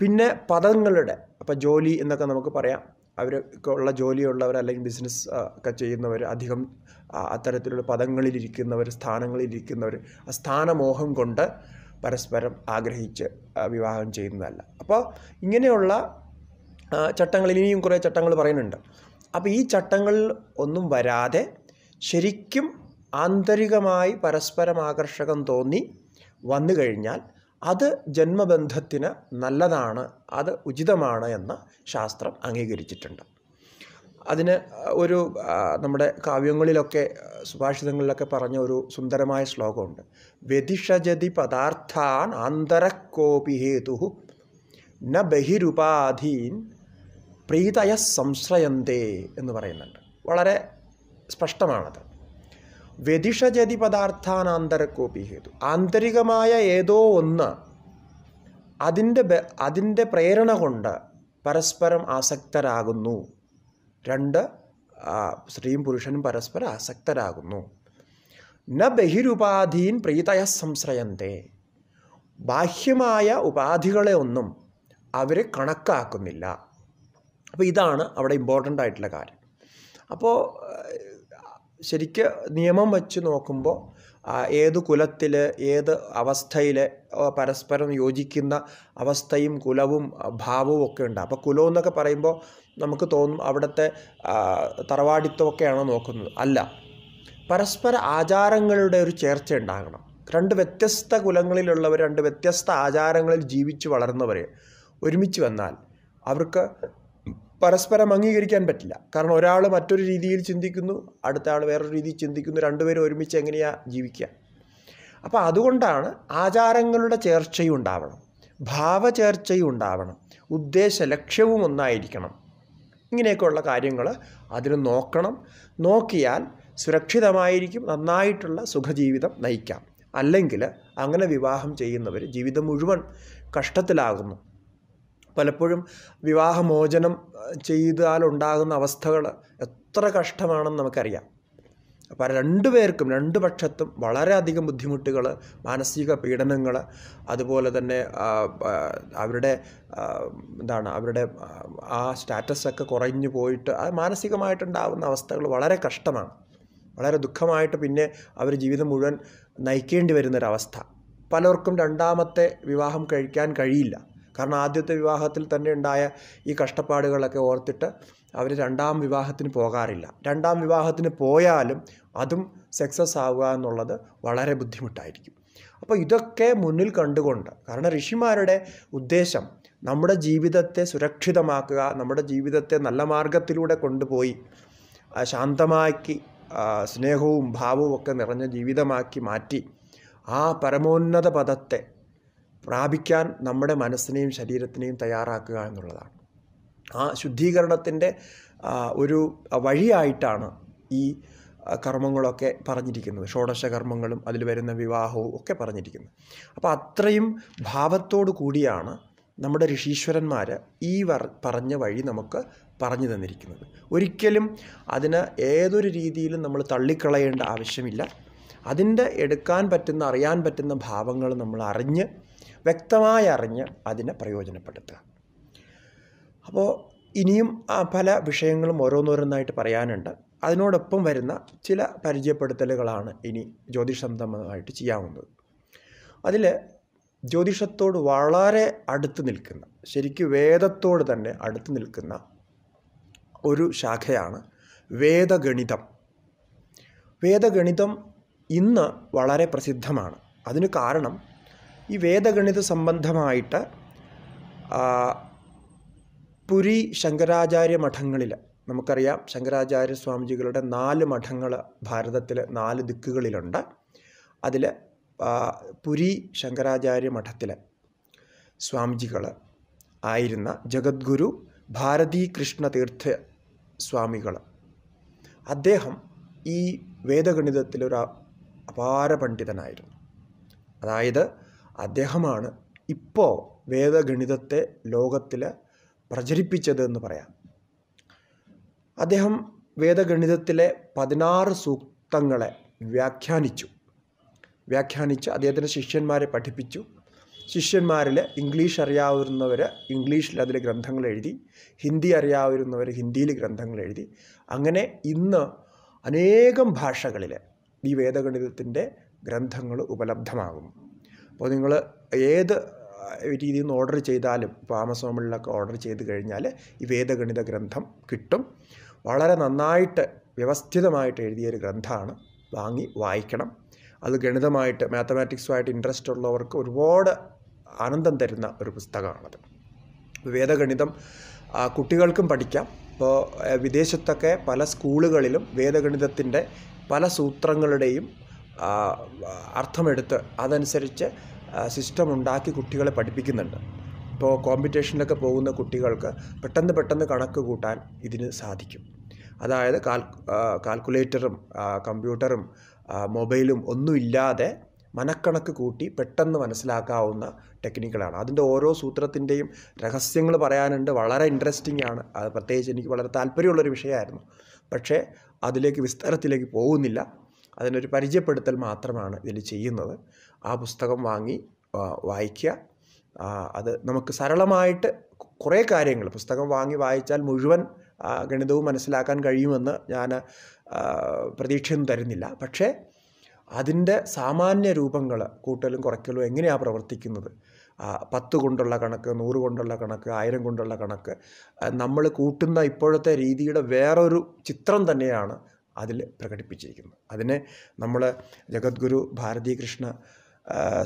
പിന്നെ പദങ്ങളുടെ അപ്പോൾ ജോലി എന്നൊക്കെ നമുക്ക് പറയാം അവർക്ക് ഉള്ള ജോലിയുള്ളവർ അല്ലെങ്കിൽ ബിസിനസ് ഒക്കെ ചെയ്യുന്നവർ അധികം അത്തരത്തിലുള്ള പദങ്ങളിലിരിക്കുന്നവർ സ്ഥാനങ്ങളിലിരിക്കുന്നവർ ആ സ്ഥാനമോഹം കൊണ്ട് പരസ്പരം ആഗ്രഹിച്ച് വിവാഹം ചെയ്യുന്നതല്ല അപ്പോൾ ഇങ്ങനെയുള്ള ചട്ടങ്ങൾ ഇനിയും കുറേ ചട്ടങ്ങൾ പറയുന്നുണ്ട് അപ്പോൾ ഈ ചട്ടങ്ങളിൽ ഒന്നും വരാതെ ശരിക്കും ആന്തരികമായി പരസ്പരം ആകർഷകം തോന്നി വന്നു കഴിഞ്ഞാൽ അത് ജന്മബന്ധത്തിന് നല്ലതാണ് അത് ഉചിതമാണ് എന്ന് ശാസ്ത്രം അംഗീകരിച്ചിട്ടുണ്ട് അതിന് ഒരു നമ്മുടെ കാവ്യങ്ങളിലൊക്കെ സുഭാഷിതങ്ങളിലൊക്കെ പറഞ്ഞ ഒരു സുന്ദരമായ ശ്ലോകമുണ്ട് വ്യതിഷജതി പദാർത്ഥാൻ ആന്തരക്കോപി ഹേതു ന ബഹിരുപാധീൻ പ്രീതയ സംശ്രയന്തേ എന്ന് പറയുന്നുണ്ട് വളരെ സ്പഷ്ടമാണത് വ്യതിഷജതി പദാർത്ഥാനാന്തരക്കോപി ഹേതു ആന്തരികമായ ഏതോ ഒന്ന് അതിൻ്റെ അതിൻ്റെ പ്രേരണ കൊണ്ട് പരസ്പരം ആസക്തരാകുന്നു രണ്ട് സ്ത്രീയും പുരുഷനും പരസ്പരം ആസക്തരാകുന്നു ന ബഹിരുപാധീൻ പ്രീതയ സംശ്രയന്തേ ബാഹ്യമായ ഉപാധികളെ ഒന്നും അവർ കണക്കാക്കുന്നില്ല അപ്പോൾ ഇതാണ് അവിടെ ഇമ്പോർട്ടൻ്റ് ആയിട്ടുള്ള കാര്യം അപ്പോൾ ശരിക്ക് നിയമം വച്ച് നോക്കുമ്പോൾ ഏത് കുലത്തിൽ ഏത് അവസ്ഥയിൽ പരസ്പരം യോജിക്കുന്ന അവസ്ഥയും കുലവും ഭാവവും ഒക്കെ ഉണ്ട് അപ്പോൾ കുലം എന്നൊക്കെ പറയുമ്പോൾ നമുക്ക് തോന്നും അവിടുത്തെ തറവാടിത്തമൊക്കെയാണോ നോക്കുന്നത് അല്ല പരസ്പര ആചാരങ്ങളുടെ ഒരു ചേർച്ച ഉണ്ടാകണം രണ്ട് വ്യത്യസ്ത കുലങ്ങളിലുള്ളവർ രണ്ട് വ്യത്യസ്ത ആചാരങ്ങളിൽ ജീവിച്ച് വളർന്നവർ ഒരുമിച്ച് വന്നാൽ അവർക്ക് പരസ്പരം അംഗീകരിക്കാൻ പറ്റില്ല കാരണം ഒരാൾ മറ്റൊരു രീതിയിൽ ചിന്തിക്കുന്നു അടുത്ത ആൾ വേറൊരു രീതിയിൽ ചിന്തിക്കുന്നു രണ്ടുപേരും ഒരുമിച്ച് എങ്ങനെയാണ് ജീവിക്കുക അപ്പോൾ അതുകൊണ്ടാണ് ആചാരങ്ങളുടെ ചേർച്ചയും ഉണ്ടാവണം ഭാവചേർച്ചയും ഉണ്ടാവണം ഉദ്ദേശ ലക്ഷ്യവും ഒന്നായിരിക്കണം ഇങ്ങനെയൊക്കെയുള്ള കാര്യങ്ങൾ അതിന് നോക്കണം നോക്കിയാൽ സുരക്ഷിതമായിരിക്കും നന്നായിട്ടുള്ള സുഖജീവിതം നയിക്കാം അല്ലെങ്കിൽ അങ്ങനെ വിവാഹം ചെയ്യുന്നവർ ജീവിതം മുഴുവൻ കഷ്ടത്തിലാകുന്നു പലപ്പോഴും വിവാഹമോചനം ചെയ്താലുണ്ടാകുന്ന അവസ്ഥകൾ എത്ര കഷ്ടമാണെന്ന് നമുക്കറിയാം അപ്പോൾ രണ്ടുപേർക്കും രണ്ട് പക്ഷത്തും വളരെയധികം ബുദ്ധിമുട്ടുകൾ മാനസിക പീഡനങ്ങൾ അതുപോലെ തന്നെ അവരുടെ എന്താണ് അവരുടെ ആ സ്റ്റാറ്റസൊക്കെ കുറഞ്ഞു പോയിട്ട് അത് മാനസികമായിട്ടുണ്ടാകുന്ന അവസ്ഥകൾ വളരെ കഷ്ടമാണ് വളരെ ദുഃഖമായിട്ട് പിന്നെ അവർ ജീവിതം മുഴുവൻ നയിക്കേണ്ടി വരുന്നൊരവസ്ഥ പലർക്കും രണ്ടാമത്തെ വിവാഹം കഴിക്കാൻ കഴിയില്ല കാരണം ആദ്യത്തെ വിവാഹത്തിൽ തന്നെ ഉണ്ടായ ഈ കഷ്ടപ്പാടുകളൊക്കെ ഓർത്തിട്ട് അവർ രണ്ടാം വിവാഹത്തിന് പോകാറില്ല രണ്ടാം വിവാഹത്തിന് പോയാലും അതും സക്സസ് ആവുക എന്നുള്ളത് വളരെ ബുദ്ധിമുട്ടായിരിക്കും അപ്പോൾ ഇതൊക്കെ മുന്നിൽ കണ്ടുകൊണ്ട് കാരണം ഋഷിമാരുടെ ഉദ്ദേശം നമ്മുടെ ജീവിതത്തെ സുരക്ഷിതമാക്കുക നമ്മുടെ ജീവിതത്തെ നല്ല മാർഗത്തിലൂടെ കൊണ്ടുപോയി ശാന്തമാക്കി സ്നേഹവും ഭാവവും ഒക്കെ നിറഞ്ഞ ജീവിതമാക്കി മാറ്റി ആ പരമോന്നത പദത്തെ പ്രാപിക്കാൻ നമ്മുടെ മനസ്സിനെയും ശരീരത്തിനെയും തയ്യാറാക്കുക എന്നുള്ളതാണ് ആ ശുദ്ധീകരണത്തിൻ്റെ ഒരു വഴിയായിട്ടാണ് ഈ കർമ്മങ്ങളൊക്കെ പറഞ്ഞിരിക്കുന്നത് ഷോഡശ കർമ്മങ്ങളും അതിൽ വരുന്ന വിവാഹവും ഒക്കെ പറഞ്ഞിരിക്കുന്നത് അപ്പോൾ അത്രയും ഭാവത്തോടു കൂടിയാണ് നമ്മുടെ ഋഷീശ്വരന്മാർ ഈ വർ പറഞ്ഞ വഴി നമുക്ക് പറഞ്ഞു തന്നിരിക്കുന്നത് ഒരിക്കലും അതിന് ഏതൊരു രീതിയിലും നമ്മൾ തള്ളിക്കളയേണ്ട ആവശ്യമില്ല അതിൻ്റെ എടുക്കാൻ പറ്റുന്ന അറിയാൻ പറ്റുന്ന ഭാവങ്ങൾ നമ്മൾ അറിഞ്ഞ് വ്യക്തമായി അറിഞ്ഞ് അതിനെ പ്രയോജനപ്പെടുത്തുക അപ്പോൾ ഇനിയും പല വിഷയങ്ങളും ഓരോന്നോരോന്നായിട്ട് പറയാനുണ്ട് അതിനോടൊപ്പം വരുന്ന ചില പരിചയപ്പെടുത്തലുകളാണ് ഇനി ജ്യോതിഷ സംബന്ധമായിട്ട് ചെയ്യാവുന്നത് അതിൽ ജ്യോതിഷത്തോട് വളരെ അടുത്ത് നിൽക്കുന്ന ശരിക്കും വേദത്തോട് തന്നെ അടുത്ത് നിൽക്കുന്ന ഒരു ശാഖയാണ് വേദഗണിതം വേദഗണിതം ഇന്ന് വളരെ പ്രസിദ്ധമാണ് അതിന് കാരണം ഈ വേദഗണിത സംബന്ധമായിട്ട് പുരി ശങ്കരാചാര്യ മഠങ്ങളിൽ നമുക്കറിയാം ശങ്കരാചാര്യ സ്വാമിജികളുടെ നാല് മഠങ്ങൾ ഭാരതത്തിൽ നാല് ദിക്കുകളിലുണ്ട് അതിൽ പുരി ശങ്കരാചാര്യ മഠത്തിലെ സ്വാമിജികൾ ആയിരുന്ന ജഗദ്ഗുരു ഭാരതീ കൃഷ്ണ തീർത്ഥ സ്വാമികൾ അദ്ദേഹം ഈ വേദഗണിതത്തിലൊരു അപാര പണ്ഡിതനായിരുന്നു അതായത് അദ്ദേഹമാണ് ഇപ്പോൾ വേദഗണിതത്തെ ലോകത്തിൽ പ്രചരിപ്പിച്ചത് എന്ന് പറയാം അദ്ദേഹം വേദഗണിതത്തിലെ പതിനാറ് സൂക്തങ്ങളെ വ്യാഖ്യാനിച്ചു വ്യാഖ്യാനിച്ച് അദ്ദേഹത്തിൻ്റെ ശിഷ്യന്മാരെ പഠിപ്പിച്ചു ശിഷ്യന്മാരിൽ ഇംഗ്ലീഷ് അറിയാവുന്നവർ ഇംഗ്ലീഷിൽ അതിൽ ഗ്രന്ഥങ്ങൾ എഴുതി ഹിന്ദി അറിയാവുന്നവർ ഹിന്ദിയിൽ ഗ്രന്ഥങ്ങൾ എഴുതി അങ്ങനെ ഇന്ന് അനേകം ഭാഷകളിൽ ഈ വേദഗണിതത്തിൻ്റെ ഗ്രന്ഥങ്ങൾ ഉപലബ്ധമാകുന്നു അപ്പോൾ നിങ്ങൾ ഏത് രീതിയിൽ നിന്ന് ഓർഡർ ചെയ്താലും ഇപ്പോൾ ആമസോണിലൊക്കെ ഓർഡർ ചെയ്ത് കഴിഞ്ഞാൽ ഈ വേദഗണിത ഗ്രന്ഥം കിട്ടും വളരെ നന്നായിട്ട് വ്യവസ്ഥിതമായിട്ട് എഴുതിയൊരു ഗ്രന്ഥമാണ് വാങ്ങി വായിക്കണം അത് ഗണിതമായിട്ട് മാത്തമാറ്റിക്സുമായിട്ട് ഇൻട്രസ്റ്റ് ഉള്ളവർക്ക് ഒരുപാട് ആനന്ദം തരുന്ന ഒരു പുസ്തകമാണത് വേദഗണിതം കുട്ടികൾക്കും പഠിക്കാം ഇപ്പോൾ വിദേശത്തൊക്കെ പല സ്കൂളുകളിലും വേദഗണിതത്തിൻ്റെ പല സൂത്രങ്ങളുടെയും അർത്ഥമെടുത്ത് അതനുസരിച്ച് സിസ്റ്റം ഉണ്ടാക്കി കുട്ടികളെ പഠിപ്പിക്കുന്നുണ്ട് ഇപ്പോൾ കോമ്പറ്റീഷനിലൊക്കെ പോകുന്ന കുട്ടികൾക്ക് പെട്ടെന്ന് പെട്ടെന്ന് കണക്ക് കൂട്ടാൻ ഇതിന് സാധിക്കും അതായത് കാൽ കാൽക്കുലേറ്ററും കമ്പ്യൂട്ടറും മൊബൈലും ഒന്നുമില്ലാതെ മനക്കണക്ക് കൂട്ടി പെട്ടെന്ന് മനസ്സിലാക്കാവുന്ന ടെക്നിക്കുകളാണ് അതിൻ്റെ ഓരോ സൂത്രത്തിൻ്റെയും രഹസ്യങ്ങൾ പറയാനുണ്ട് വളരെ ഇൻട്രസ്റ്റിംഗ് ആണ് അത് പ്രത്യേകിച്ച് എനിക്ക് വളരെ താല്പര്യമുള്ളൊരു വിഷയമായിരുന്നു പക്ഷേ അതിലേക്ക് വിസ്തരത്തിലേക്ക് പോകുന്നില്ല അതിനൊരു പരിചയപ്പെടുത്തൽ മാത്രമാണ് ഇതിൽ ചെയ്യുന്നത് ആ പുസ്തകം വാങ്ങി വായിക്കുക അത് നമുക്ക് സരളമായിട്ട് കുറേ കാര്യങ്ങൾ പുസ്തകം വാങ്ങി വായിച്ചാൽ മുഴുവൻ ഗണിതവും മനസ്സിലാക്കാൻ കഴിയുമെന്ന് ഞാൻ പ്രതീക്ഷയൊന്നും തരുന്നില്ല പക്ഷേ അതിൻ്റെ സാമാന്യ രൂപങ്ങൾ കൂട്ടലും കുറയ്ക്കലും എങ്ങനെയാണ് പ്രവർത്തിക്കുന്നത് പത്ത് കൊണ്ടുള്ള കണക്ക് നൂറ് കൊണ്ടുള്ള കണക്ക് ആയിരം കൊണ്ടുള്ള കണക്ക് നമ്മൾ കൂട്ടുന്ന ഇപ്പോഴത്തെ രീതിയുടെ വേറൊരു ചിത്രം തന്നെയാണ് അതിൽ പ്രകടിപ്പിച്ചിരിക്കുന്നു അതിനെ നമ്മൾ ജഗദ്ഗുരു ഭാരതീകൃഷ്ണ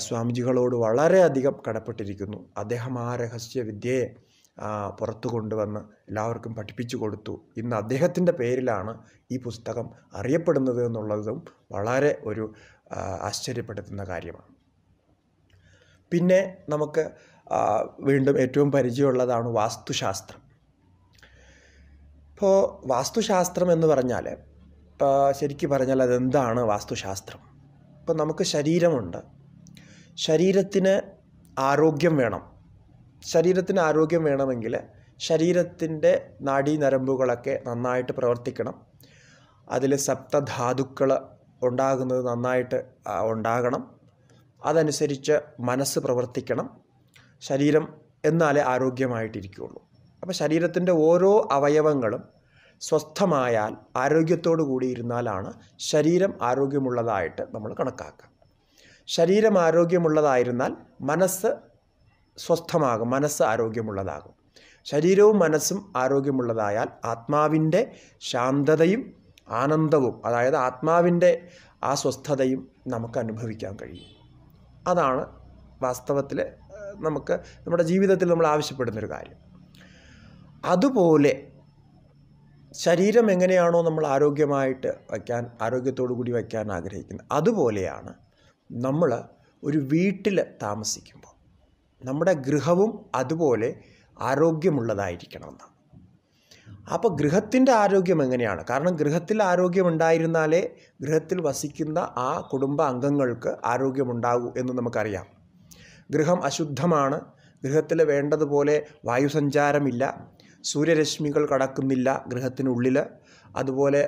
സ്വാമിജികളോട് വളരെയധികം കടപ്പെട്ടിരിക്കുന്നു അദ്ദേഹം ആ രഹസ്യവിദ്യയെ പുറത്തു കൊണ്ടുവന്ന് എല്ലാവർക്കും പഠിപ്പിച്ചു കൊടുത്തു ഇന്ന് അദ്ദേഹത്തിൻ്റെ പേരിലാണ് ഈ പുസ്തകം അറിയപ്പെടുന്നത് എന്നുള്ളതും വളരെ ഒരു ആശ്ചര്യപ്പെടുത്തുന്ന കാര്യമാണ് പിന്നെ നമുക്ക് വീണ്ടും ഏറ്റവും പരിചയമുള്ളതാണ് വാസ്തുശാസ്ത്രം ഇപ്പോൾ വാസ്തുശാസ്ത്രം എന്ന് പറഞ്ഞാൽ ശരിക്കും പറഞ്ഞാൽ അതെന്താണ് വാസ്തുശാസ്ത്രം ഇപ്പം നമുക്ക് ശരീരമുണ്ട് ശരീരത്തിന് ആരോഗ്യം വേണം ശരീരത്തിന് ആരോഗ്യം വേണമെങ്കിൽ ശരീരത്തിൻ്റെ നാഡീനരമ്പുകളൊക്കെ നന്നായിട്ട് പ്രവർത്തിക്കണം അതിൽ സപ്തധാതുക്കൾ ഉണ്ടാകുന്നത് നന്നായിട്ട് ഉണ്ടാകണം അതനുസരിച്ച് മനസ്സ് പ്രവർത്തിക്കണം ശരീരം എന്നാലേ ആരോഗ്യമായിട്ടിരിക്കുകയുള്ളൂ അപ്പോൾ ശരീരത്തിൻ്റെ ഓരോ അവയവങ്ങളും സ്വസ്ഥമായാൽ ആരോഗ്യത്തോടു കൂടിയിരുന്നാലാണ് ശരീരം ആരോഗ്യമുള്ളതായിട്ട് നമ്മൾ കണക്കാക്കുക ശരീരം ആരോഗ്യമുള്ളതായിരുന്നാൽ മനസ്സ് സ്വസ്ഥമാകും മനസ്സ് ആരോഗ്യമുള്ളതാകും ശരീരവും മനസ്സും ആരോഗ്യമുള്ളതായാൽ ആത്മാവിൻ്റെ ശാന്തതയും ആനന്ദവും അതായത് ആത്മാവിൻ്റെ ആ സ്വസ്ഥതയും നമുക്ക് അനുഭവിക്കാൻ കഴിയും അതാണ് വാസ്തവത്തിൽ നമുക്ക് നമ്മുടെ ജീവിതത്തിൽ നമ്മൾ ആവശ്യപ്പെടുന്നൊരു കാര്യം അതുപോലെ ശരീരം എങ്ങനെയാണോ നമ്മൾ ആരോഗ്യമായിട്ട് വയ്ക്കാൻ ആരോഗ്യത്തോടു കൂടി വയ്ക്കാൻ ആഗ്രഹിക്കുന്നത് അതുപോലെയാണ് നമ്മൾ ഒരു വീട്ടിൽ താമസിക്കുമ്പോൾ നമ്മുടെ ഗൃഹവും അതുപോലെ ആരോഗ്യമുള്ളതായിരിക്കണമെന്നാണ് അപ്പോൾ ഗൃഹത്തിൻ്റെ ആരോഗ്യം എങ്ങനെയാണ് കാരണം ഗൃഹത്തിൽ ആരോഗ്യം ഉണ്ടായിരുന്നാലേ ഗൃഹത്തിൽ വസിക്കുന്ന ആ കുടുംബ അംഗങ്ങൾക്ക് ആരോഗ്യമുണ്ടാകൂ എന്ന് നമുക്കറിയാം ഗൃഹം അശുദ്ധമാണ് ഗൃഹത്തിൽ വേണ്ടതുപോലെ വായുസഞ്ചാരമില്ല സൂര്യരശ്മികൾ കടക്കുന്നില്ല ഗ്രഹത്തിനുള്ളിൽ അതുപോലെ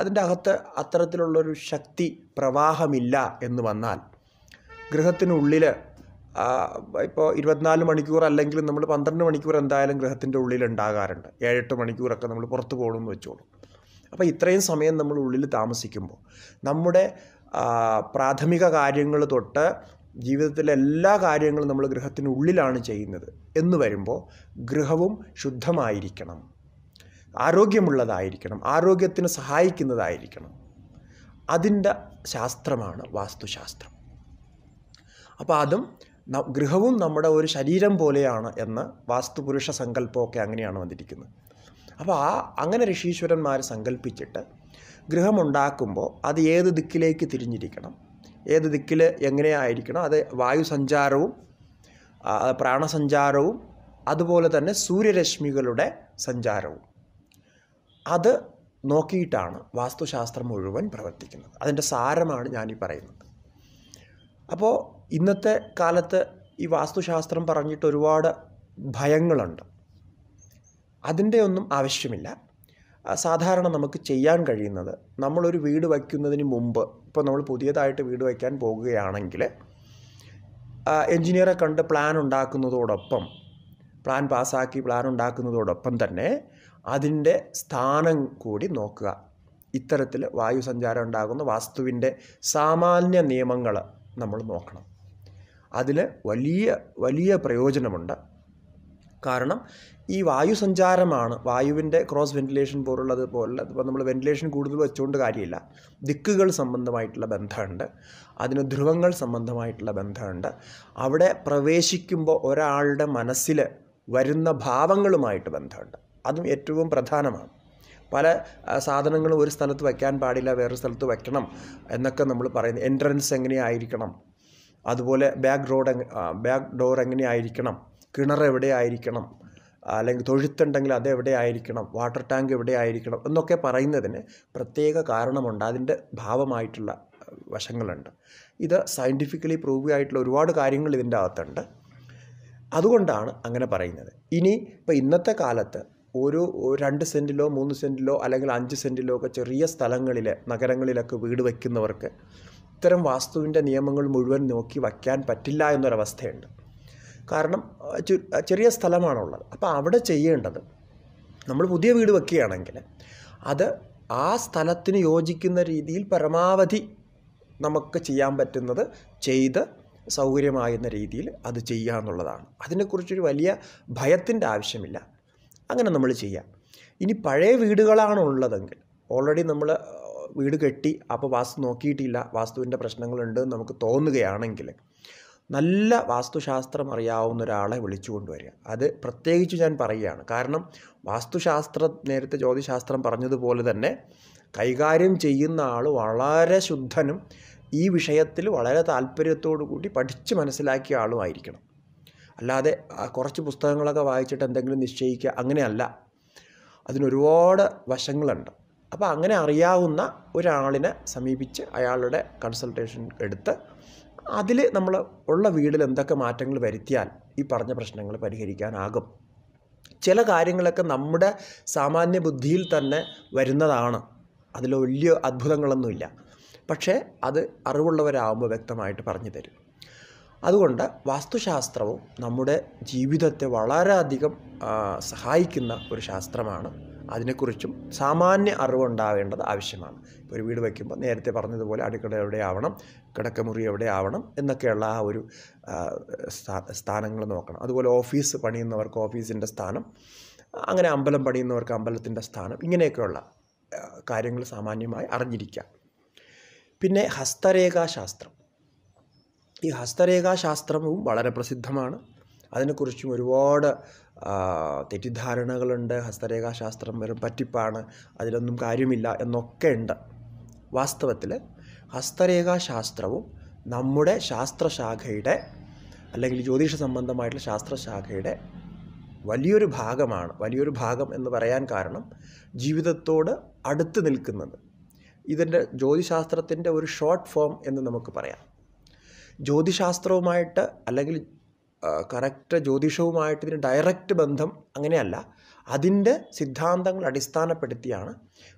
അതിൻ്റെ അകത്ത് അത്തരത്തിലുള്ളൊരു ശക്തി പ്രവാഹമില്ല എന്ന് വന്നാൽ ഗ്രഹത്തിനുള്ളിൽ ഇപ്പോൾ ഇരുപത്തിനാല് മണിക്കൂർ അല്ലെങ്കിൽ നമ്മൾ പന്ത്രണ്ട് മണിക്കൂർ എന്തായാലും ഗ്രഹത്തിൻ്റെ ഉള്ളിൽ ഉണ്ടാകാറുണ്ട് ഏഴെട്ട് മണിക്കൂറൊക്കെ നമ്മൾ പുറത്ത് പോകണമെന്ന് വെച്ചോളൂ അപ്പോൾ ഇത്രയും സമയം നമ്മൾ ഉള്ളിൽ താമസിക്കുമ്പോൾ നമ്മുടെ പ്രാഥമിക കാര്യങ്ങൾ തൊട്ട് ജീവിതത്തിലെ എല്ലാ കാര്യങ്ങളും നമ്മൾ ഗൃഹത്തിനുള്ളിലാണ് ചെയ്യുന്നത് എന്ന് വരുമ്പോൾ ഗൃഹവും ശുദ്ധമായിരിക്കണം ആരോഗ്യമുള്ളതായിരിക്കണം ആരോഗ്യത്തിന് സഹായിക്കുന്നതായിരിക്കണം അതിൻ്റെ ശാസ്ത്രമാണ് വാസ്തുശാസ്ത്രം അപ്പോൾ അതും ഗൃഹവും നമ്മുടെ ഒരു ശരീരം പോലെയാണ് എന്ന് വാസ്തുപുരുഷ സങ്കല്പമൊക്കെ അങ്ങനെയാണ് വന്നിരിക്കുന്നത് അപ്പോൾ ആ അങ്ങനെ ഋഷീശ്വരന്മാർ സങ്കല്പിച്ചിട്ട് ഗൃഹമുണ്ടാക്കുമ്പോൾ അത് ഏത് ദിക്കിലേക്ക് തിരിഞ്ഞിരിക്കണം ഏത് ദിക്കിൽ എങ്ങനെയായിരിക്കണം അത് വായുസഞ്ചാരവും പ്രാണസഞ്ചാരവും അതുപോലെ തന്നെ സൂര്യരശ്മികളുടെ സഞ്ചാരവും അത് നോക്കിയിട്ടാണ് വാസ്തുശാസ്ത്രം മുഴുവൻ പ്രവർത്തിക്കുന്നത് അതിൻ്റെ സാരമാണ് ഞാനീ പറയുന്നത് അപ്പോൾ ഇന്നത്തെ കാലത്ത് ഈ വാസ്തുശാസ്ത്രം പറഞ്ഞിട്ട് ഒരുപാട് ഭയങ്ങളുണ്ട് അതിൻ്റെ ഒന്നും ആവശ്യമില്ല സാധാരണ നമുക്ക് ചെയ്യാൻ കഴിയുന്നത് നമ്മളൊരു വീട് വയ്ക്കുന്നതിന് മുമ്പ് ഇപ്പോൾ നമ്മൾ പുതിയതായിട്ട് വീട് വയ്ക്കാൻ പോകുകയാണെങ്കിൽ എൻജിനീയറെ കണ്ട് പ്ലാൻ ഉണ്ടാക്കുന്നതോടൊപ്പം പ്ലാൻ പാസ്സാക്കി പ്ലാൻ ഉണ്ടാക്കുന്നതോടൊപ്പം തന്നെ അതിൻ്റെ സ്ഥാനം കൂടി നോക്കുക ഇത്തരത്തിൽ വായു സഞ്ചാരം ഉണ്ടാകുന്ന വാസ്തുവിൻ്റെ സാമാന്യ നിയമങ്ങൾ നമ്മൾ നോക്കണം അതിൽ വലിയ വലിയ പ്രയോജനമുണ്ട് കാരണം ഈ വായു സഞ്ചാരമാണ് വായുവിൻ്റെ ക്രോസ് വെൻറ്റിലേഷൻ പോലുള്ളത് പോലുള്ളത് ഇപ്പോൾ നമ്മൾ വെന്റിലേഷൻ കൂടുതൽ വെച്ചുകൊണ്ട് കാര്യമില്ല ദിക്കുകൾ സംബന്ധമായിട്ടുള്ള ബന്ധമുണ്ട് അതിന് ധ്രുവങ്ങൾ സംബന്ധമായിട്ടുള്ള ബന്ധമുണ്ട് അവിടെ പ്രവേശിക്കുമ്പോൾ ഒരാളുടെ മനസ്സിൽ വരുന്ന ഭാവങ്ങളുമായിട്ട് ബന്ധമുണ്ട് അതും ഏറ്റവും പ്രധാനമാണ് പല സാധനങ്ങളും ഒരു സ്ഥലത്ത് വയ്ക്കാൻ പാടില്ല വേറൊരു സ്ഥലത്ത് വയ്ക്കണം എന്നൊക്കെ നമ്മൾ പറയുന്നത് എൻട്രൻസ് എങ്ങനെയായിരിക്കണം അതുപോലെ ബാക്ക് റോഡ് ബാക്ക് ഡോർ എങ്ങനെയായിരിക്കണം കിണർ എവിടെയായിരിക്കണം അല്ലെങ്കിൽ തൊഴുത്തുണ്ടെങ്കിൽ അത് എവിടെ ആയിരിക്കണം വാട്ടർ ടാങ്ക് എവിടെ ആയിരിക്കണം എന്നൊക്കെ പറയുന്നതിന് പ്രത്യേക കാരണമുണ്ട് അതിൻ്റെ ഭാവമായിട്ടുള്ള വശങ്ങളുണ്ട് ഇത് സയൻറ്റിഫിക്കലി പ്രൂവ് ആയിട്ടുള്ള ഒരുപാട് കാര്യങ്ങൾ ഇതിൻ്റെ അകത്തുണ്ട് അതുകൊണ്ടാണ് അങ്ങനെ പറയുന്നത് ഇനി ഇപ്പോൾ ഇന്നത്തെ കാലത്ത് ഒരു രണ്ട് സെൻറ്റിലോ മൂന്ന് സെൻറ്റിലോ അല്ലെങ്കിൽ അഞ്ച് സെൻറ്റിലോ ഒക്കെ ചെറിയ സ്ഥലങ്ങളിൽ നഗരങ്ങളിലൊക്കെ വീട് വയ്ക്കുന്നവർക്ക് ഇത്തരം വാസ്തുവിൻ്റെ നിയമങ്ങൾ മുഴുവൻ നോക്കി വയ്ക്കാൻ പറ്റില്ല എന്നൊരവസ്ഥയുണ്ട് കാരണം ചെറിയ സ്ഥലമാണുള്ളത് അപ്പോൾ അവിടെ ചെയ്യേണ്ടത് നമ്മൾ പുതിയ വീട് വെക്കുകയാണെങ്കിൽ അത് ആ സ്ഥലത്തിന് യോജിക്കുന്ന രീതിയിൽ പരമാവധി നമുക്ക് ചെയ്യാൻ പറ്റുന്നത് ചെയ്ത് സൗകര്യമാകുന്ന രീതിയിൽ അത് ചെയ്യുക എന്നുള്ളതാണ് അതിനെക്കുറിച്ചൊരു വലിയ ഭയത്തിൻ്റെ ആവശ്യമില്ല അങ്ങനെ നമ്മൾ ചെയ്യാം ഇനി പഴയ വീടുകളാണുള്ളതെങ്കിൽ ഓൾറെഡി നമ്മൾ വീട് കെട്ടി അപ്പോൾ വാസ്തു നോക്കിയിട്ടില്ല വാസ്തുവിൻ്റെ പ്രശ്നങ്ങളുണ്ട് നമുക്ക് തോന്നുകയാണെങ്കിൽ നല്ല വാസ്തുശാസ്ത്രം അറിയാവുന്ന ഒരാളെ വിളിച്ചു കൊണ്ടുവരിക അത് പ്രത്യേകിച്ച് ഞാൻ പറയുകയാണ് കാരണം വാസ്തുശാസ്ത്രം നേരത്തെ ജ്യോതിശാസ്ത്രം പറഞ്ഞതുപോലെ തന്നെ കൈകാര്യം ചെയ്യുന്ന ആൾ വളരെ ശുദ്ധനും ഈ വിഷയത്തിൽ വളരെ താല്പര്യത്തോടു കൂടി പഠിച്ച് മനസ്സിലാക്കിയ ആളും ആയിരിക്കണം അല്ലാതെ കുറച്ച് പുസ്തകങ്ങളൊക്കെ വായിച്ചിട്ട് എന്തെങ്കിലും നിശ്ചയിക്കുക അങ്ങനെയല്ല അതിനൊരുപാട് വശങ്ങളുണ്ട് അപ്പോൾ അങ്ങനെ അറിയാവുന്ന ഒരാളിനെ സമീപിച്ച് അയാളുടെ കൺസൾട്ടേഷൻ എടുത്ത് അതിൽ നമ്മൾ ഉള്ള വീടിൽ എന്തൊക്കെ മാറ്റങ്ങൾ വരുത്തിയാൽ ഈ പറഞ്ഞ പ്രശ്നങ്ങൾ പരിഹരിക്കാനാകും ചില കാര്യങ്ങളൊക്കെ നമ്മുടെ സാമാന്യ ബുദ്ധിയിൽ തന്നെ വരുന്നതാണ് അതിൽ വലിയ അത്ഭുതങ്ങളൊന്നുമില്ല പക്ഷേ അത് അറിവുള്ളവരാകുമ്പോൾ വ്യക്തമായിട്ട് പറഞ്ഞു തരും അതുകൊണ്ട് വാസ്തുശാസ്ത്രവും നമ്മുടെ ജീവിതത്തെ വളരെയധികം സഹായിക്കുന്ന ഒരു ശാസ്ത്രമാണ് അതിനെക്കുറിച്ചും സാമാന്യ അറിവുണ്ടാവേണ്ടത് ആവശ്യമാണ് ഒരു വീട് വയ്ക്കുമ്പോൾ നേരത്തെ പറഞ്ഞതുപോലെ അടുക്കള എവിടെ ആവണം കിടക്കമുറി എവിടെ ആവണം എന്നൊക്കെയുള്ള ആ ഒരു സ്ഥാനങ്ങൾ നോക്കണം അതുപോലെ ഓഫീസ് പണിയുന്നവർക്ക് ഓഫീസിൻ്റെ സ്ഥാനം അങ്ങനെ അമ്പലം പണിയുന്നവർക്ക് അമ്പലത്തിൻ്റെ സ്ഥാനം ഇങ്ങനെയൊക്കെയുള്ള കാര്യങ്ങൾ സാമാന്യമായി അറിഞ്ഞിരിക്കുക പിന്നെ ഹസ്തരേഖാശാസ്ത്രം ഈ ഹസ്തരേഖാശാസ്ത്രവും വളരെ പ്രസിദ്ധമാണ് അതിനെക്കുറിച്ചും ഒരുപാട് തെറ്റിദ്ധാരണകളുണ്ട് ഹസ്തരേഖാശാസ്ത്രം വെറും പറ്റിപ്പാണ് അതിലൊന്നും കാര്യമില്ല എന്നൊക്കെ ഉണ്ട് വാസ്തവത്തിൽ ഹസ്തരേഖാശാസ്ത്രവും നമ്മുടെ ശാസ്ത്രശാഖയുടെ അല്ലെങ്കിൽ ജ്യോതിഷ സംബന്ധമായിട്ടുള്ള ശാസ്ത്രശാഖയുടെ വലിയൊരു ഭാഗമാണ് വലിയൊരു ഭാഗം എന്ന് പറയാൻ കാരണം ജീവിതത്തോട് അടുത്ത് നിൽക്കുന്നത് ഇതിൻ്റെ ജ്യോതിശാസ്ത്രത്തിൻ്റെ ഒരു ഷോർട്ട് ഫോം എന്ന് നമുക്ക് പറയാം ജ്യോതിശാസ്ത്രവുമായിട്ട് അല്ലെങ്കിൽ കറക്റ്റ് ജ്യോതിഷവുമായിട്ട് ഇതിന് ഡയറക്റ്റ് ബന്ധം അങ്ങനെയല്ല അതിൻ്റെ സിദ്ധാന്തങ്ങൾ അടിസ്ഥാനപ്പെടുത്തിയാണ്